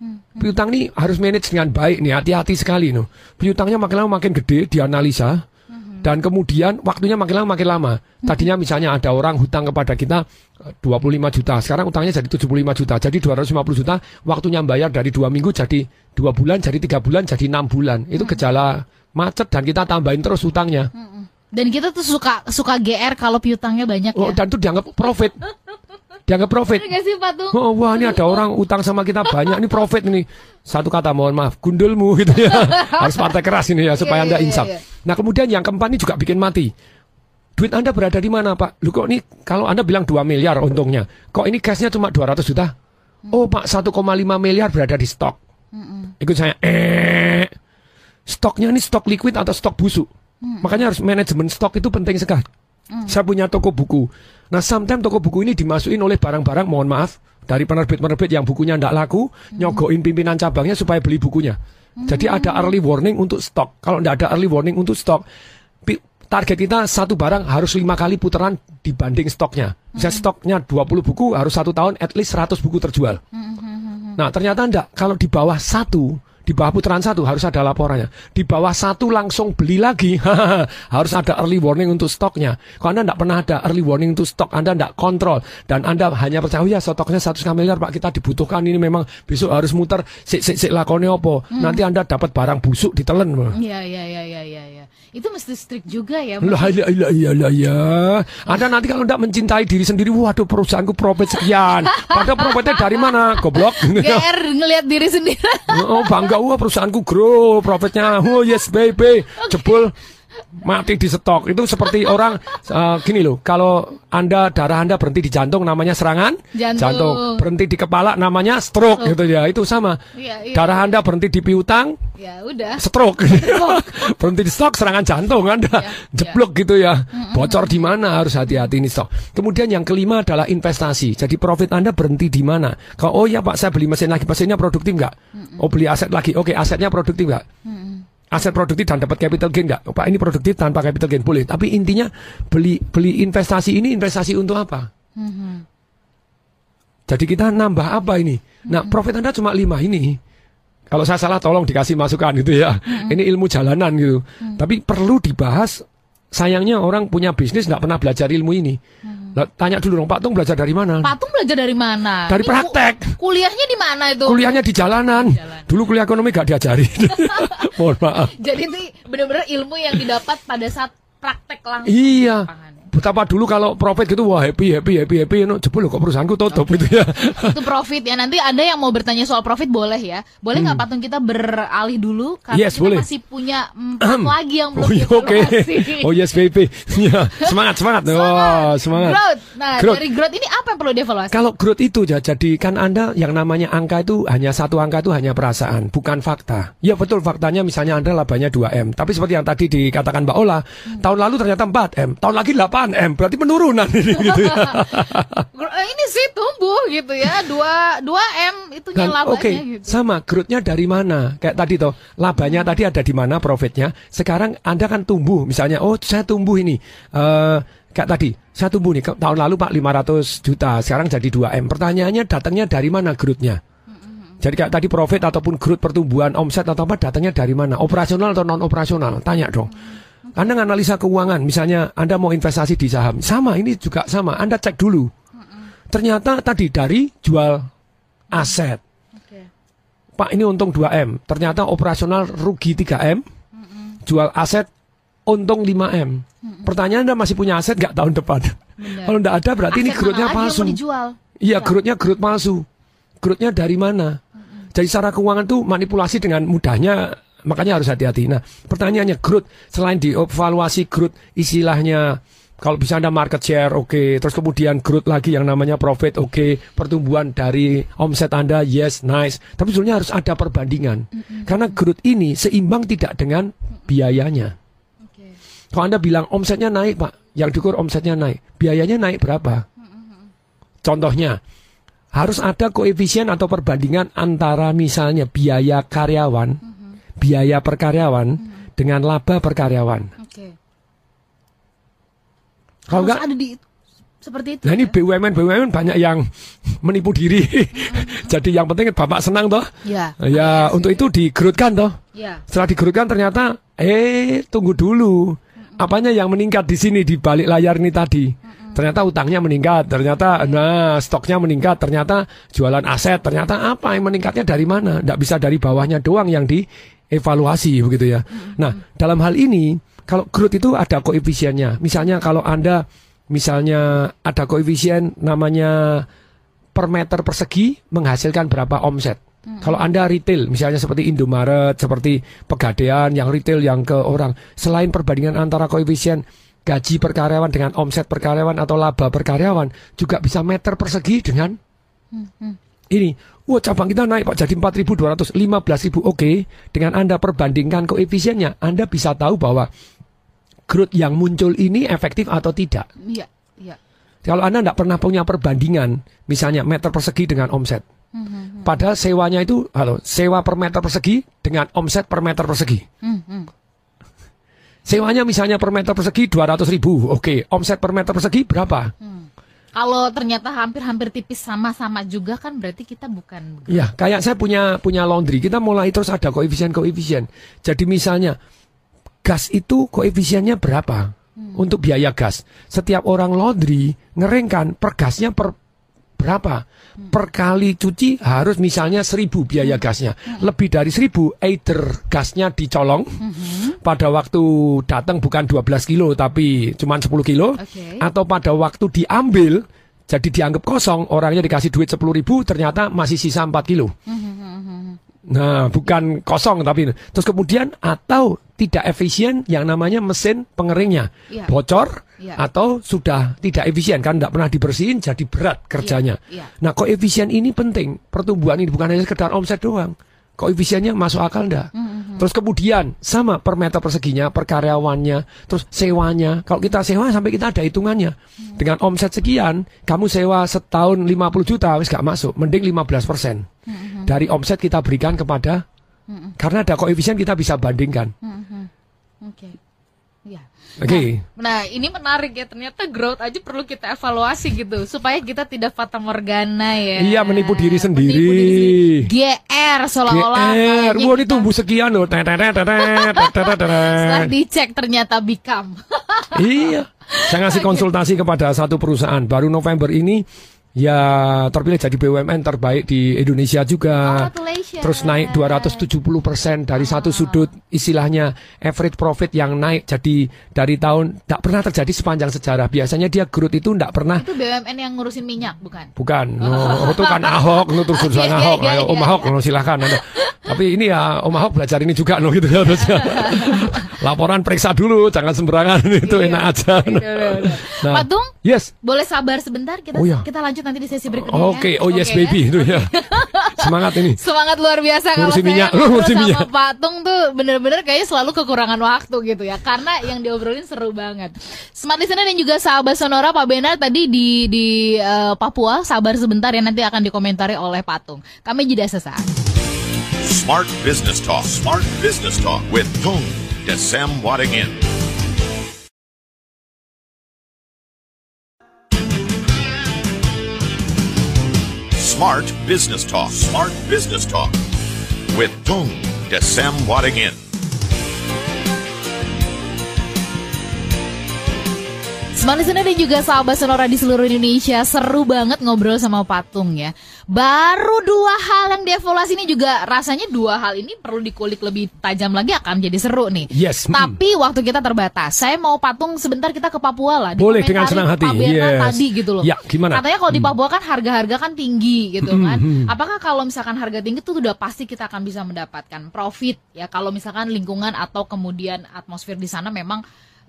Hmm, hmm. Piutang ini harus manage dengan baik nih, hati-hati sekali loh. Piutangnya makin lama makin gede, dianalisa. Dan kemudian waktunya makin lama makin lama. Tadinya misalnya ada orang hutang kepada kita 25 eh, juta, sekarang utangnya jadi 75 juta. Jadi 250 juta, waktunya bayar dari dua minggu jadi dua bulan, jadi tiga bulan, jadi enam bulan. Itu hmm. gejala macet dan kita tambahin terus hutangnya. Hmm, hmm. Dan kita tuh suka suka GR kalau piutangnya banyak oh, ya. Oh, dan itu dianggap profit. dianggap profit. oh, wah ini ada orang utang sama kita banyak, ini profit ini. Satu kata mohon maaf, gundulmu gitu ya. Harus partai keras ini ya supaya iya, Anda iya, insaf. Iya, nah, kemudian yang keempat ini juga bikin mati. Duit Anda berada di mana, Pak? Lu kok ini kalau Anda bilang 2 miliar untungnya, kok ini cashnya cuma 200 juta? Oh, Pak, 1,5 miliar berada di stok. Ikut saya, eh. Stoknya ini stok liquid atau stok busuk? Makanya harus manajemen stok itu penting sekali. Hmm. Saya punya toko buku. Nah, sometimes toko buku ini dimasukin oleh barang-barang, mohon maaf, dari penerbit-penerbit yang bukunya tidak laku, hmm. nyogoin pimpinan cabangnya supaya beli bukunya. Hmm. Jadi ada early warning untuk stok. Kalau tidak ada early warning untuk stok, target kita satu barang harus lima kali putaran dibanding stoknya. Misalnya hmm. stoknya 20 buku, harus satu tahun at least 100 buku terjual. Hmm, hmm, nah, ternyata tidak. Kalau di bawah satu, di bawah putaran satu harus ada laporannya. Di bawah satu langsung beli lagi. harus ada early warning untuk stoknya. Kalau Anda tidak pernah ada early warning untuk stok, Anda tidak kontrol. Dan Anda hanya percaya, oh ya stoknya 100 miliar Pak, kita dibutuhkan ini memang besok harus muter. Sik, sik, sik lakone opo. Hmm. Nanti Anda dapat barang busuk di ditelen. Iya, iya, iya, iya, iya. Ya. Itu mesti strict juga ya. Lah, iya, iya, iya, iya, iya. Anda nanti kalau tidak mencintai diri sendiri, waduh perusahaanku profit sekian. Padahal profitnya dari mana? Goblok. GR ngelihat diri sendiri. oh, bang juga wah perusahaanku grow profitnya oh yes baby jebol mati di stok itu seperti orang uh, gini loh kalau anda darah anda berhenti di jantung namanya serangan jantung, jantung. berhenti di kepala namanya stroke, stroke. gitu ya itu sama ya, ya. darah anda berhenti di piutang ya udah stroke, stroke. berhenti di stok serangan jantung anda ya, jeblok ya. gitu ya bocor di mana harus hati-hati ini stok kemudian yang kelima adalah investasi jadi profit anda berhenti di mana kalau oh ya pak saya beli mesin lagi mesinnya produktif nggak oh beli aset lagi oke asetnya produktif nggak aset produktif dan dapat capital gain nggak? Pak ini produktif tanpa capital gain boleh, tapi intinya beli beli investasi ini investasi untuk apa? Mm -hmm. Jadi kita nambah apa ini? Nah mm -hmm. profit anda cuma lima ini. Kalau saya salah tolong dikasih masukan gitu ya. Mm -hmm. Ini ilmu jalanan gitu. Mm -hmm. Tapi perlu dibahas. Sayangnya orang punya bisnis nggak pernah belajar ilmu ini. Mm -hmm. Lah, tanya dulu dong, Pak Tung belajar dari mana? Pak Tung belajar dari mana? Dari ini praktek. Kuliahnya di mana itu? Kuliahnya di jalanan. Di jalanan. Dulu kuliah ekonomi gak diajari. Mohon maaf. Jadi ini benar-benar ilmu yang didapat pada saat praktek langsung. Iya betapa dulu kalau profit gitu wah happy happy happy happy no, anu, jebol kok perusahaanku tutup okay. itu ya itu profit ya nanti ada yang mau bertanya soal profit boleh ya boleh nggak hmm. patung kita beralih dulu karena yes, kita boleh. masih punya empat lagi yang belum oh, iya, oke okay. oh yes baby ya, semangat semangat oh, semangat growth nah growth. dari growth ini apa yang perlu dievaluasi kalau growth itu ya, jadi kan anda yang namanya angka itu hanya satu angka itu hanya perasaan bukan fakta ya betul faktanya misalnya anda labanya 2 m tapi seperti yang tadi dikatakan mbak Ola hmm. tahun lalu ternyata 4 m tahun lagi 8 apaan M? Berarti penurunan ini gitu ya. Eh, ini sih tumbuh gitu ya. 2 2 M itu kan, labanya okay. gitu. Sama, growth dari mana? Kayak tadi toh, labanya hmm. tadi ada di mana profitnya. Sekarang Anda kan tumbuh misalnya, oh saya tumbuh ini. uh, kayak tadi saya tumbuh nih tahun lalu Pak 500 juta, sekarang jadi 2 M. Pertanyaannya datangnya dari mana growth-nya? Hmm, hmm, hmm. Jadi kayak tadi profit ataupun growth pertumbuhan omset atau apa datangnya dari mana? Operasional atau non operasional? Tanya dong. Anda analisa keuangan, misalnya Anda mau investasi di saham, sama ini juga sama. Anda cek dulu. Ternyata tadi dari jual aset. Pak ini untung 2M, ternyata operasional rugi 3M, jual aset untung 5M. Pertanyaan Anda masih punya aset nggak tahun depan? Benar. Kalau nggak ada berarti aset ini gerutnya palsu. Iya, iya. gerutnya gerut palsu. Gerutnya dari mana? Jadi secara keuangan tuh manipulasi dengan mudahnya makanya harus hati-hati. Nah, pertanyaannya growth selain dievaluasi growth istilahnya kalau bisa Anda market share, oke. Okay. Terus kemudian growth lagi yang namanya profit, oke. Okay. Pertumbuhan dari omset Anda, yes, nice. Tapi sebenarnya harus ada perbandingan. Mm-hmm. Karena growth ini seimbang tidak dengan biayanya. Okay. Kalau Anda bilang omsetnya naik, Pak. Yang diukur omsetnya naik. Biayanya naik berapa? Contohnya, harus ada koefisien atau perbandingan antara misalnya biaya karyawan mm-hmm biaya per karyawan hmm. dengan laba per karyawan. Okay. Kalau enggak ada di seperti itu. Nah, ini ya? BUMN BUMN banyak yang menipu diri. Hmm. Jadi yang penting Bapak senang toh. Ya. Ya, okay, iya untuk itu digerutkan toh. Iya. Setelah digerutkan ternyata eh tunggu dulu. Hmm. Apanya yang meningkat di sini di balik layar ini tadi? Hmm. Ternyata utangnya meningkat, ternyata iya. nah stoknya meningkat, ternyata jualan aset, ternyata apa yang meningkatnya dari mana? Tidak bisa dari bawahnya doang yang di evaluasi begitu ya. Nah, dalam hal ini kalau growth itu ada koefisiennya. Misalnya kalau Anda misalnya ada koefisien namanya per meter persegi menghasilkan berapa omset. Kalau Anda retail, misalnya seperti Indomaret, seperti Pegadaian yang retail yang ke orang, selain perbandingan antara koefisien gaji per karyawan dengan omset per karyawan atau laba per karyawan, juga bisa meter persegi dengan ini, wah cabang kita naik Pak jadi 4.200, ribu. Oke, dengan Anda perbandingkan koefisiennya, Anda bisa tahu bahwa growth yang muncul ini efektif atau tidak. Iya, iya. Kalau Anda tidak pernah punya perbandingan, misalnya meter persegi dengan omset. Hmm, hmm, hmm. Padahal sewanya itu, halo, sewa per meter persegi dengan omset per meter persegi. Mm -hmm. Sewanya misalnya per meter persegi 200 ribu, oke, omset per meter persegi berapa? -hmm. Kalau ternyata hampir-hampir tipis sama-sama juga kan berarti kita bukan. Iya, kayak saya punya punya laundry. Kita mulai terus ada koefisien-koefisien. Jadi misalnya gas itu koefisiennya berapa? Hmm. Untuk biaya gas, setiap orang laundry ngeringkan per gasnya per berapa hmm. per kali cuci harus misalnya seribu biaya hmm. gasnya hmm. lebih dari seribu either gasnya dicolong pada waktu datang bukan 12 kilo tapi cuma 10 kilo okay. atau pada waktu diambil jadi dianggap kosong orangnya dikasih duit sepuluh ribu ternyata masih sisa 4 kilo Nah, bukan kosong tapi terus kemudian atau tidak efisien yang namanya mesin pengeringnya ya. bocor ya. atau sudah tidak efisien kan tidak pernah dibersihin jadi berat iya, kerjanya. Ya. Ya. Nah, koefisien ini penting pertumbuhan ini bukan hanya sekedar omset doang koefisiennya masuk akal enggak? Mm-hmm. Hmm, hmm. Terus kemudian sama per meter perseginya, per karyawannya, terus sewanya. Kalau kita sewa sampai kita ada hitungannya. Mm-hmm. Dengan omset sekian, kamu sewa setahun 50 juta wis gak masuk, mending 15%. Mm-hmm. Hmm. Dari omset kita berikan kepada mm-hmm. karena ada koefisien kita bisa bandingkan. Mm-hmm. Okay. Ya. Oke. Okay. Nah, nah, ini menarik ya. Ternyata growth aja perlu kita evaluasi gitu supaya kita tidak fata morgana ya. Iya, menipu diri sendiri. Menipu diri GR seolah-olah. GR. Wah, ini gitu. tumbuh sekian loh. Setelah dicek ternyata become. iya. Saya ngasih konsultasi kepada satu perusahaan baru November ini ya terpilih jadi BUMN terbaik di Indonesia juga. Terus naik 270 persen dari satu sudut istilahnya average profit yang naik jadi dari tahun tidak pernah terjadi sepanjang sejarah. Biasanya dia growth itu tidak pernah. Itu BUMN yang ngurusin minyak bukan? Bukan, oh. no, oh, itu kan Ahok, itu terus okay, iya, iya, Ahok, okay, iya, ayo Om Ahok, no, silahkan. No. Tapi ini ya Om Ahok belajar ini juga no gitu ya, ya. Laporan periksa dulu, jangan sembrangan itu enak aja. No. Nah, Pak Tung, yes. boleh sabar sebentar kita oh, ya. kita lanjut lanjut nanti di sesi berikutnya. Ya. Oke, okay. oh yes okay, baby ya? itu ya. Semangat ini. Semangat luar biasa kalau saya minyak. Sama tuh bener-bener kayaknya selalu kekurangan waktu gitu ya. Karena yang diobrolin seru banget. Smart listener dan juga sahabat Sonora Pak Benar tadi di di uh, Papua, sabar sebentar ya nanti akan dikomentari oleh Patung. Kami jeda sesaat. Smart Business Talk. Smart Business Talk with Tung Desem Wadingin. Smart Business Talk. Smart Business Talk with Tung Desem Wadagin. Smart Listener dan juga sahabat Sonora di seluruh Indonesia Seru banget ngobrol sama Patung ya Baru dua hal yang dievaluasi ini juga Rasanya dua hal ini perlu dikulik lebih tajam lagi Akan jadi seru nih Yes mm. Tapi waktu kita terbatas Saya mau Patung sebentar kita ke Papua lah Boleh dengan senang hati yes. tadi gitu loh Ya gimana Katanya kalau di mm. Papua kan harga-harga kan tinggi gitu mm-hmm. kan Apakah kalau misalkan harga tinggi itu sudah pasti kita akan bisa mendapatkan profit Ya kalau misalkan lingkungan atau kemudian atmosfer di sana memang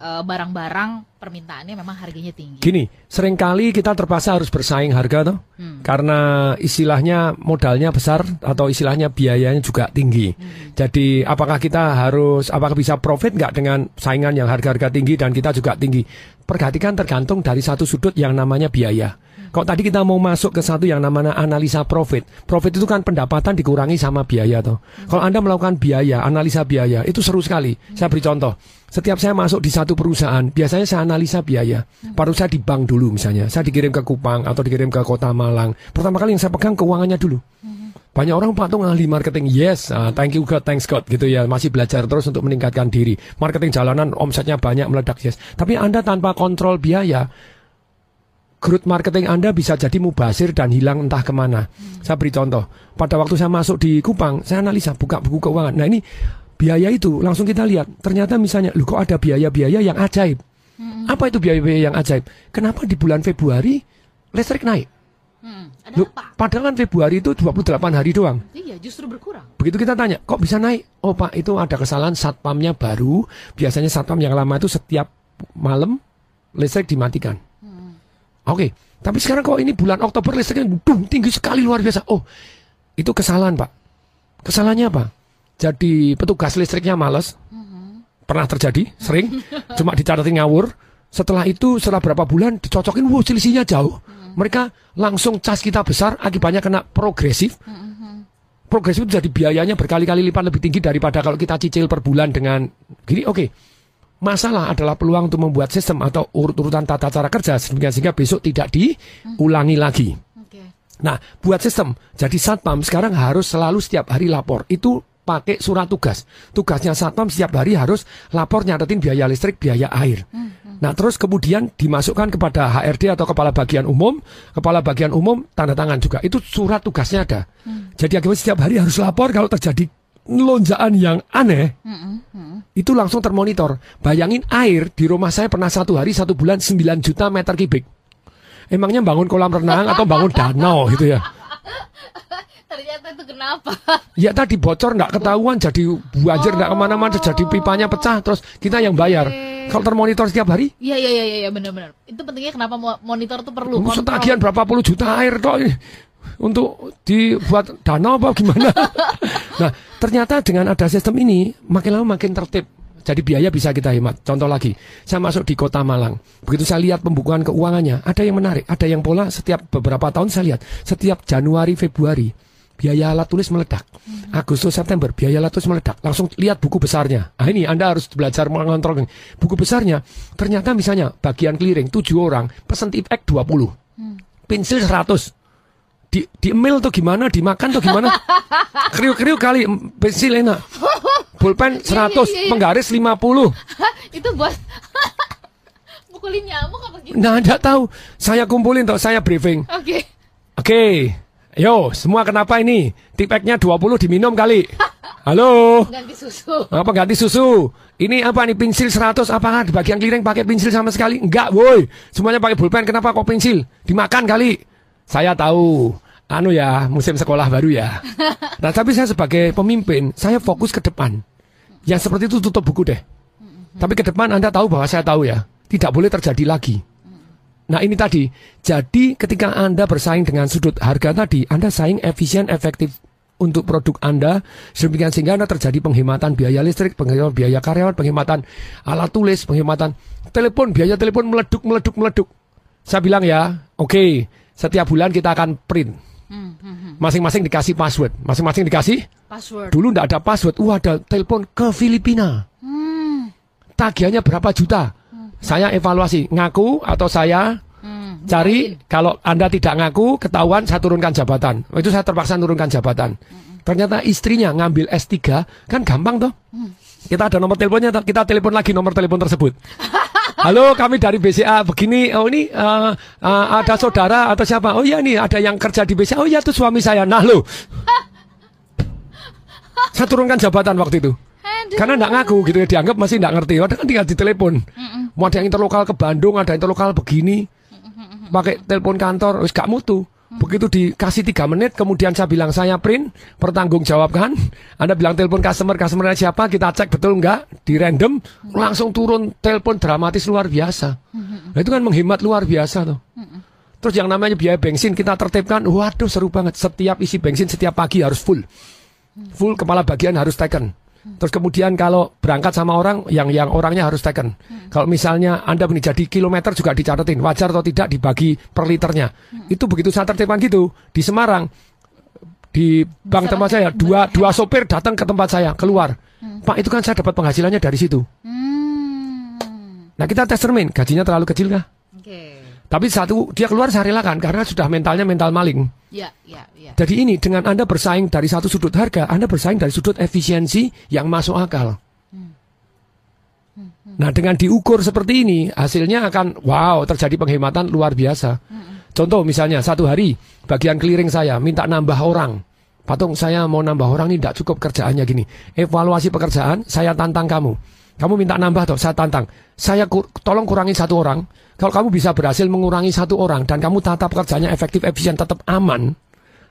Eh, barang-barang permintaannya memang harganya tinggi. Gini, seringkali kita terpaksa harus bersaing harga toh. Hmm. Karena istilahnya modalnya besar atau istilahnya biayanya juga tinggi. Hmm. Jadi apakah kita harus apakah bisa profit nggak dengan saingan yang harga-harga tinggi dan kita juga tinggi? Perhatikan tergantung dari satu sudut yang namanya biaya. Kalau tadi kita mau masuk ke satu yang namanya analisa profit. Profit itu kan pendapatan dikurangi sama biaya toh. Kalau Anda melakukan biaya, analisa biaya, itu seru sekali. Saya beri contoh. Setiap saya masuk di satu perusahaan, biasanya saya analisa biaya. Baru saya di bank dulu misalnya. Saya dikirim ke Kupang atau dikirim ke Kota Malang. Pertama kali yang saya pegang keuangannya dulu. Banyak orang patung ahli marketing, yes, uh, thank you God, thanks God gitu ya. Masih belajar terus untuk meningkatkan diri. Marketing jalanan omsetnya banyak meledak, yes. Tapi Anda tanpa kontrol biaya, growth marketing Anda bisa jadi mubasir dan hilang entah kemana. Hmm. Saya beri contoh. Pada waktu saya masuk di Kupang, saya analisa buka buku keuangan. Nah ini biaya itu langsung kita lihat. Ternyata misalnya, lu kok ada biaya-biaya yang ajaib. Hmm. Apa itu biaya-biaya yang ajaib? Kenapa di bulan Februari listrik naik? Hmm. Loh, Padahal kan Februari itu 28 hari doang. Iya, justru berkurang. Begitu kita tanya, kok bisa naik? Oh Pak, itu ada kesalahan satpamnya baru. Biasanya satpam yang lama itu setiap malam listrik dimatikan. Oke, tapi sekarang kok ini bulan Oktober listriknya dung, tinggi sekali luar biasa. Oh, itu kesalahan pak. Kesalahannya apa? Jadi petugas listriknya males. Mm-hmm. Pernah terjadi, sering. Cuma dicatatin ngawur. Setelah itu, setelah berapa bulan dicocokin, wow selisihnya jauh. Mm-hmm. Mereka langsung cas kita besar, akibatnya kena progresif mm-hmm. progresif itu jadi biayanya berkali-kali lipat lebih tinggi daripada kalau kita cicil per bulan dengan gini oke okay, Masalah adalah peluang untuk membuat sistem atau urut-urutan tata cara kerja sehingga, sehingga besok tidak diulangi lagi. Nah, buat sistem. Jadi satpam sekarang harus selalu setiap hari lapor. Itu pakai surat tugas. Tugasnya satpam setiap hari harus lapor nyatetin biaya listrik, biaya air. Hmm, hmm. Nah, terus kemudian dimasukkan kepada HRD atau kepala bagian umum, kepala bagian umum tanda tangan juga. Itu surat tugasnya ada. Hmm. Jadi akhirnya setiap hari harus lapor kalau terjadi lonjakan yang aneh, mm -mm. itu langsung termonitor. Bayangin air di rumah saya pernah satu hari satu bulan 9 juta meter kubik. Emangnya bangun kolam renang atau bangun danau gitu ya? Ternyata itu kenapa? Ya tadi bocor nggak ketahuan, jadi wajar nggak oh. kemana-mana, jadi pipanya pecah, terus kita yang bayar. Okay. Kalau termonitor setiap hari? Iya iya iya iya, iya benar-benar. Itu pentingnya kenapa monitor itu perlu? Setagihan berapa puluh juta air toh? untuk dibuat danau apa gimana? nah, ternyata dengan ada sistem ini makin lama makin tertib. Jadi biaya bisa kita hemat. Contoh lagi, saya masuk di kota Malang. Begitu saya lihat pembukuan keuangannya, ada yang menarik, ada yang pola setiap beberapa tahun saya lihat. Setiap Januari, Februari, biaya alat tulis meledak. Hmm. Agustus, September, biaya alat tulis meledak. Langsung lihat buku besarnya. Nah ini Anda harus belajar mengontrol. Buku besarnya, ternyata misalnya bagian clearing 7 orang, pesan tip 20. Hmm. Pensil 100 di di email tuh gimana, dimakan tuh gimana. Kriuk-kriuk kali, pensil enak. Pulpen iya, iya, seratus iya, iya. lima puluh Itu bos. Mukulin nyamuk apa gitu? Nah, enggak tahu. Saya kumpulin tuh, saya briefing. Oke. Okay. Oke. Okay. Yo, semua kenapa ini? Tipeknya dua puluh diminum kali. Halo. Ganti susu. Apa ganti susu? Ini apa nih pensil seratus apaan? Di bagian yang pakai pensil sama sekali? Enggak, woi. Semuanya pakai pulpen. Kenapa kok pensil? Dimakan kali. Saya tahu anu ya musim sekolah baru ya. Nah tapi saya sebagai pemimpin saya fokus ke depan. Yang seperti itu tutup buku deh. Tapi ke depan Anda tahu bahwa saya tahu ya tidak boleh terjadi lagi. Nah ini tadi jadi ketika Anda bersaing dengan sudut harga tadi Anda saing efisien efektif untuk produk Anda sehingga sehingga Anda terjadi penghematan biaya listrik, penghematan biaya karyawan, penghematan alat tulis, penghematan telepon, biaya telepon meleduk meleduk meleduk. Saya bilang ya, oke, okay, setiap bulan kita akan print. Hmm, hmm, hmm. Masing-masing dikasih password, masing-masing dikasih password. Dulu tidak ada password, uh ada telepon ke Filipina. Tagihannya berapa juta? Saya evaluasi, ngaku atau saya cari. Kalau anda tidak ngaku, ketahuan saya turunkan jabatan. Itu saya terpaksa turunkan jabatan. Ternyata istrinya ngambil S3 kan gampang toh. Kita ada nomor teleponnya, kita telepon lagi nomor telepon tersebut. Halo, kami dari BCA begini. Oh ini uh, uh, ada saudara atau siapa? Oh iya nih ada yang kerja di BCA. Oh iya tuh suami saya. Nah lo, saya turunkan jabatan waktu itu. Karena nggak ngaku gitu ya dianggap masih nggak ngerti. waduh kan tinggal ditelepon. telepon Mau ada yang interlokal ke Bandung, ada yang interlokal begini. Pakai telepon kantor, wis gak mutu. Hmm. Begitu dikasih tiga menit, kemudian saya bilang saya print, pertanggung jawabkan. Anda bilang telepon customer, customernya siapa, kita cek betul enggak di random, hmm. langsung turun telepon dramatis luar biasa. Hmm. Nah, itu kan menghemat luar biasa tuh. Terus yang namanya biaya bensin kita tertipkan waduh seru banget. Setiap isi bensin setiap pagi harus full. Full kepala bagian harus taken. Hmm. Terus kemudian kalau berangkat sama orang yang yang orangnya harus taken. Hmm. Kalau misalnya Anda menjadi kilometer juga dicatatin wajar atau tidak dibagi per liternya. Hmm. Itu begitu saya tertipan gitu di Semarang di bank tempat saya dua ya. dua sopir datang ke tempat saya keluar. Hmm. Pak itu kan saya dapat penghasilannya dari situ. Hmm. Nah kita tes cermin gajinya terlalu kecil kah? Okay. Tapi satu dia keluar saya relakan karena sudah mentalnya mental maling. Ya, ya, ya. Jadi ini dengan Anda bersaing dari satu sudut harga, Anda bersaing dari sudut efisiensi yang masuk akal. Hmm. Hmm, hmm. Nah, dengan diukur seperti ini, hasilnya akan wow, terjadi penghematan luar biasa. Contoh misalnya satu hari bagian clearing saya minta nambah orang. Patung saya mau nambah orang ini tidak cukup kerjaannya gini. Evaluasi pekerjaan saya tantang kamu kamu minta nambah toh, saya tantang. Saya kur tolong kurangi satu orang. Kalau kamu bisa berhasil mengurangi satu orang dan kamu tatap kerjanya efektif, efisien, tetap aman,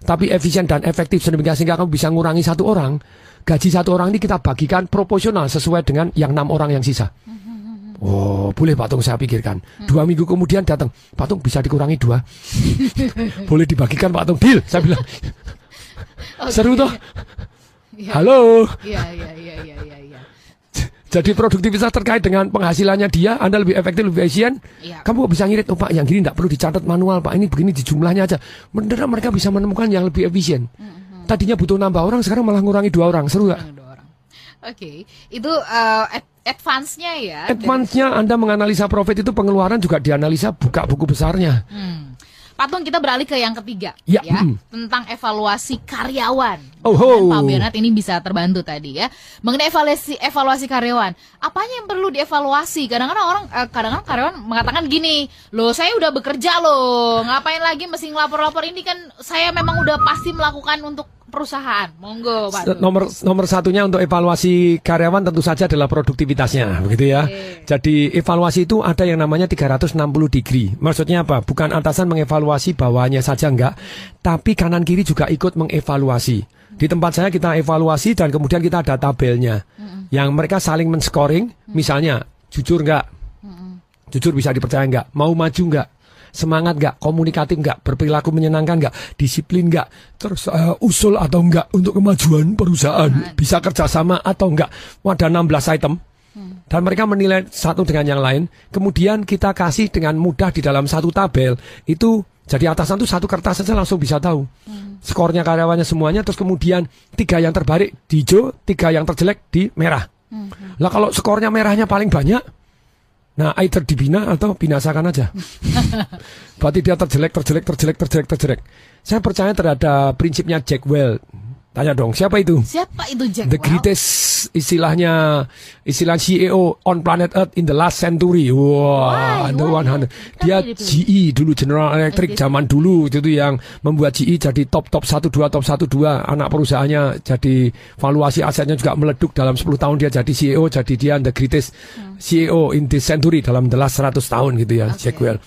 tapi efisien dan efektif sehingga sehingga kamu bisa mengurangi satu orang, gaji satu orang ini kita bagikan proporsional sesuai dengan yang enam orang yang sisa. Oh, boleh Pak Tung saya pikirkan. Hmm. Dua minggu kemudian datang, Pak Tung bisa dikurangi dua. boleh dibagikan Pak Tung, deal. Saya bilang, oh, seru gitu toh. Ya? Iya. Halo. Iya, iya, iya, iya, iya. Ya. Jadi produktivitas terkait dengan penghasilannya dia, Anda lebih efektif, lebih efisien. Ya. Kamu bisa ngirit, oh Pak, yang gini tidak perlu dicatat manual, Pak. Ini begini di jumlahnya aja. Mendadak mereka bisa menemukan yang lebih efisien. Mm-hmm. Tadinya butuh nambah orang, sekarang malah ngurangi dua orang. Seru nggak? Oke, okay. itu uh, advance-nya ya. Advance-nya Anda menganalisa profit itu pengeluaran juga dianalisa buka buku besarnya. Hmm. Pak Tung kita beralih ke yang ketiga ya, ya mm. tentang evaluasi karyawan. Oh, oh. Pak Bernard ini bisa terbantu tadi ya mengenai evaluasi evaluasi karyawan. Apanya yang perlu dievaluasi? Kadang-kadang orang eh, kadang-kadang karyawan mengatakan gini, loh saya udah bekerja loh, ngapain lagi mesti lapor lapor ini kan saya memang udah pasti melakukan untuk perusahaan. Monggo Pak. Nomor nomor satunya untuk evaluasi karyawan tentu saja adalah produktivitasnya, begitu ya. Jadi evaluasi itu ada yang namanya 360 degree. Maksudnya apa? Bukan atasan mengevaluasi bawahnya saja enggak, tapi kanan kiri juga ikut mengevaluasi. Di tempat saya kita evaluasi dan kemudian kita ada tabelnya. Mm Yang mereka saling men-scoring, misalnya jujur enggak Mm Jujur bisa dipercaya enggak Mau maju nggak? semangat nggak, komunikatif nggak, berperilaku menyenangkan nggak, disiplin nggak, terus uh, usul atau nggak untuk kemajuan perusahaan, bisa kerjasama atau nggak. Wah, ada 16 item. Hmm. Dan mereka menilai satu dengan yang lain. Kemudian kita kasih dengan mudah di dalam satu tabel. Itu jadi atasan tuh satu kertas saja langsung bisa tahu. Hmm. Skornya karyawannya semuanya. Terus kemudian tiga yang terbaik di hijau, tiga yang terjelek di merah. Hmm, lah kalau skornya merahnya paling banyak, Nah, either dibina atau binasakan aja. Berarti dia terjelek, terjelek, terjelek, terjelek, terjelek. Saya percaya terhadap prinsipnya Jack Welch. Tanya dong, siapa itu? Siapa itu Jack The greatest greatest istilahnya istilah CEO on planet Earth in the last century. Wah, wow, the 100. Dia GE dulu General Electric zaman dulu itu yang membuat GE jadi top top dua top dua anak perusahaannya jadi valuasi asetnya juga meleduk dalam 10 tahun dia jadi CEO jadi dia the greatest hmm. CEO in the century dalam the last 100 tahun gitu ya okay. Jack Well.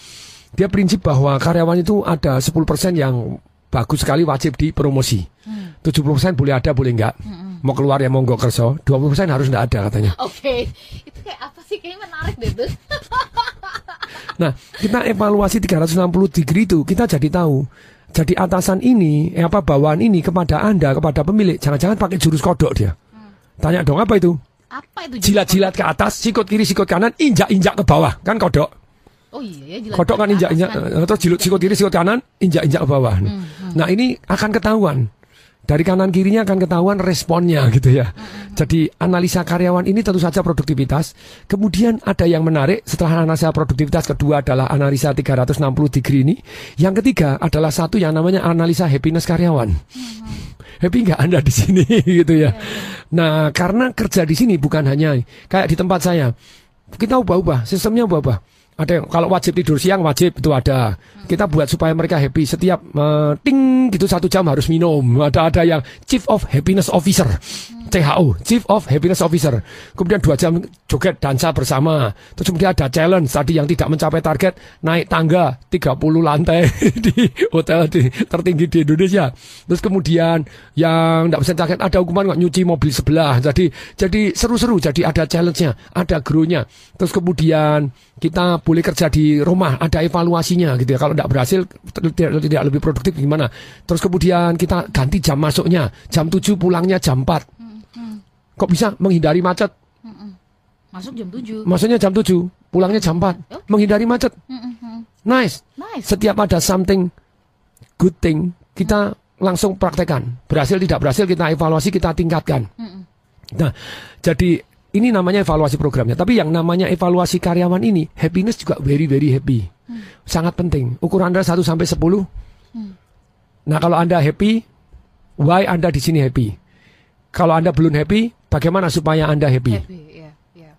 Dia prinsip bahwa karyawan itu ada 10% yang bagus sekali wajib dipromosi. Hmm. 70% boleh ada boleh enggak. Mau keluar ya monggo kerso, 20% harus enggak ada katanya. Oke. Okay. Itu kayak apa sih Kayak menarik deh tuh. nah, kita evaluasi 360 degree itu kita jadi tahu jadi atasan ini, eh apa bawaan ini kepada anda, kepada pemilik, jangan-jangan pakai jurus kodok dia. Hmm. Tanya dong apa itu? Apa itu? Jilat-jilat ke atas, sikut kiri, sikut kanan, injak-injak ke bawah, kan kodok. Oh iya ya jilat. Kodok kan injak-injak kan? Eh, jilut sikut kiri sikut kanan injak-injak ke bawah. Hmm, hmm. Nah, ini akan ketahuan. Dari kanan kirinya akan ketahuan responnya gitu ya. Hmm, hmm, hmm. Jadi analisa karyawan ini tentu saja produktivitas. Kemudian ada yang menarik setelah analisa produktivitas kedua adalah analisa 360 degree ini. Yang ketiga adalah satu yang namanya analisa happiness karyawan. Hmm, hmm. happy nggak anda di sini gitu ya. Iya, iya. Nah karena kerja di sini bukan hanya kayak di tempat saya kita ubah-ubah sistemnya ubah-ubah ada yang kalau wajib tidur siang wajib itu ada hmm. kita buat supaya mereka happy setiap uh, ting gitu satu jam harus minum ada ada yang chief of happiness officer hmm. CHO, Chief of Happiness Officer. Kemudian dua jam joget dansa bersama. Terus kemudian ada challenge tadi yang tidak mencapai target naik tangga 30 lantai di hotel di, tertinggi di Indonesia. Terus kemudian yang tidak bisa target ada hukuman nggak nyuci mobil sebelah. Jadi jadi seru-seru. Jadi ada challenge-nya, ada grow-nya. Terus kemudian kita boleh kerja di rumah, ada evaluasinya gitu ya. Kalau tidak berhasil tidak, tidak lebih produktif gimana. Terus kemudian kita ganti jam masuknya, jam 7 pulangnya jam 4 hmm. kok bisa menghindari macet hmm. masuk jam 7 maksudnya jam 7 pulangnya jam 4 okay. menghindari macet hmm. nice. nice setiap ada something good thing kita hmm. langsung praktekkan berhasil tidak berhasil kita evaluasi kita tingkatkan hmm. nah jadi ini namanya evaluasi programnya. Tapi yang namanya evaluasi karyawan ini, happiness juga very very happy. Hmm. Sangat penting. Ukuran Anda 1 sampai 10. Hmm. Nah, kalau Anda happy, why Anda di sini happy? Kalau Anda belum happy, bagaimana supaya Anda happy? happy yeah, yeah.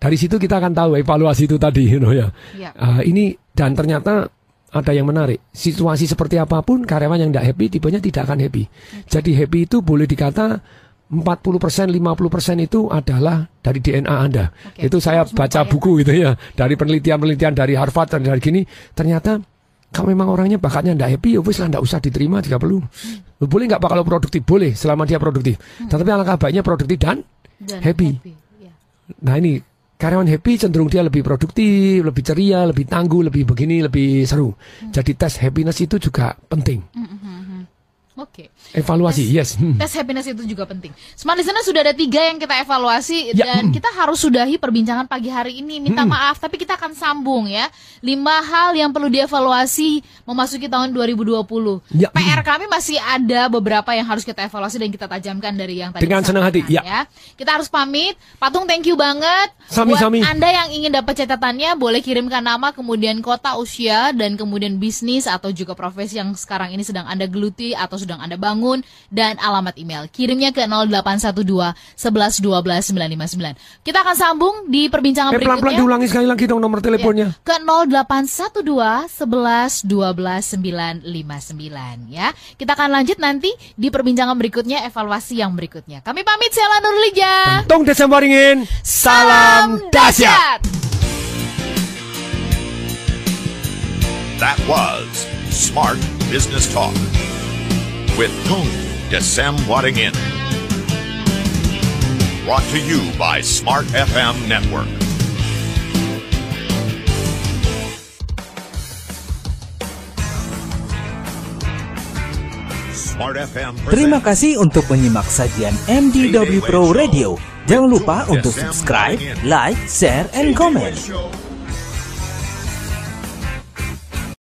Dari situ kita akan tahu evaluasi itu tadi, you know ya. Yeah. Ya. Uh, ini dan ternyata ada yang menarik. Situasi seperti apapun karyawan yang tidak happy tipenya tidak akan happy. Jadi happy itu boleh dikata 40% 50% itu adalah dari DNA Anda. Okay. Itu saya baca buku itu ya dari penelitian-penelitian dari Harvard dan dari gini ternyata kalau memang orangnya bakatnya ndak happy, ya wis lah ndak usah diterima jika perlu. Hmm. Boleh nggak pak kalau produktif? Boleh, selama dia produktif. Hmm. Tetapi alangkah baiknya produktif dan, dan happy. happy. Yeah. Nah ini karyawan happy cenderung dia lebih produktif, lebih ceria, lebih tangguh, lebih begini, lebih seru. Hmm. Jadi tes happiness itu juga penting. Hmm. hmm. Oke. Okay. Evaluasi, tes, yes. Hmm. Tes happiness itu juga penting. Smart listener sudah ada tiga yang kita evaluasi ya, dan hmm. kita harus sudahi perbincangan pagi hari ini. Minta hmm. maaf, tapi kita akan sambung ya. Lima hal yang perlu dievaluasi memasuki tahun 2020. Ya. Hmm. PR kami masih ada beberapa yang harus kita evaluasi dan kita tajamkan dari yang tadi. Dengan senang hati, ya. ya. Kita harus pamit. Patung, thank you banget. Sami, Buat sami. Anda yang ingin dapat catatannya, boleh kirimkan nama, kemudian kota, usia, dan kemudian bisnis atau juga profesi yang sekarang ini sedang Anda geluti atau sedang Anda bangun dan alamat email. Kirimnya ke 0812 11 12 959. Kita akan sambung di perbincangan eh, pelan -pelan berikutnya. Pelan-pelan diulangi sekali lagi dong nomor iya. teleponnya. Ya, ke 0812 11 12 959 ya. Kita akan lanjut nanti di perbincangan berikutnya evaluasi yang berikutnya. Kami pamit saya Nurlija. Tong Desember ingin salam dahsyat. That was Smart Business Talk with Tony Desam Waddingin. Brought to you by Smart FM Network. Terima kasih untuk menyimak sajian MDW Pro Radio. Jangan lupa untuk subscribe, like, share, and comment.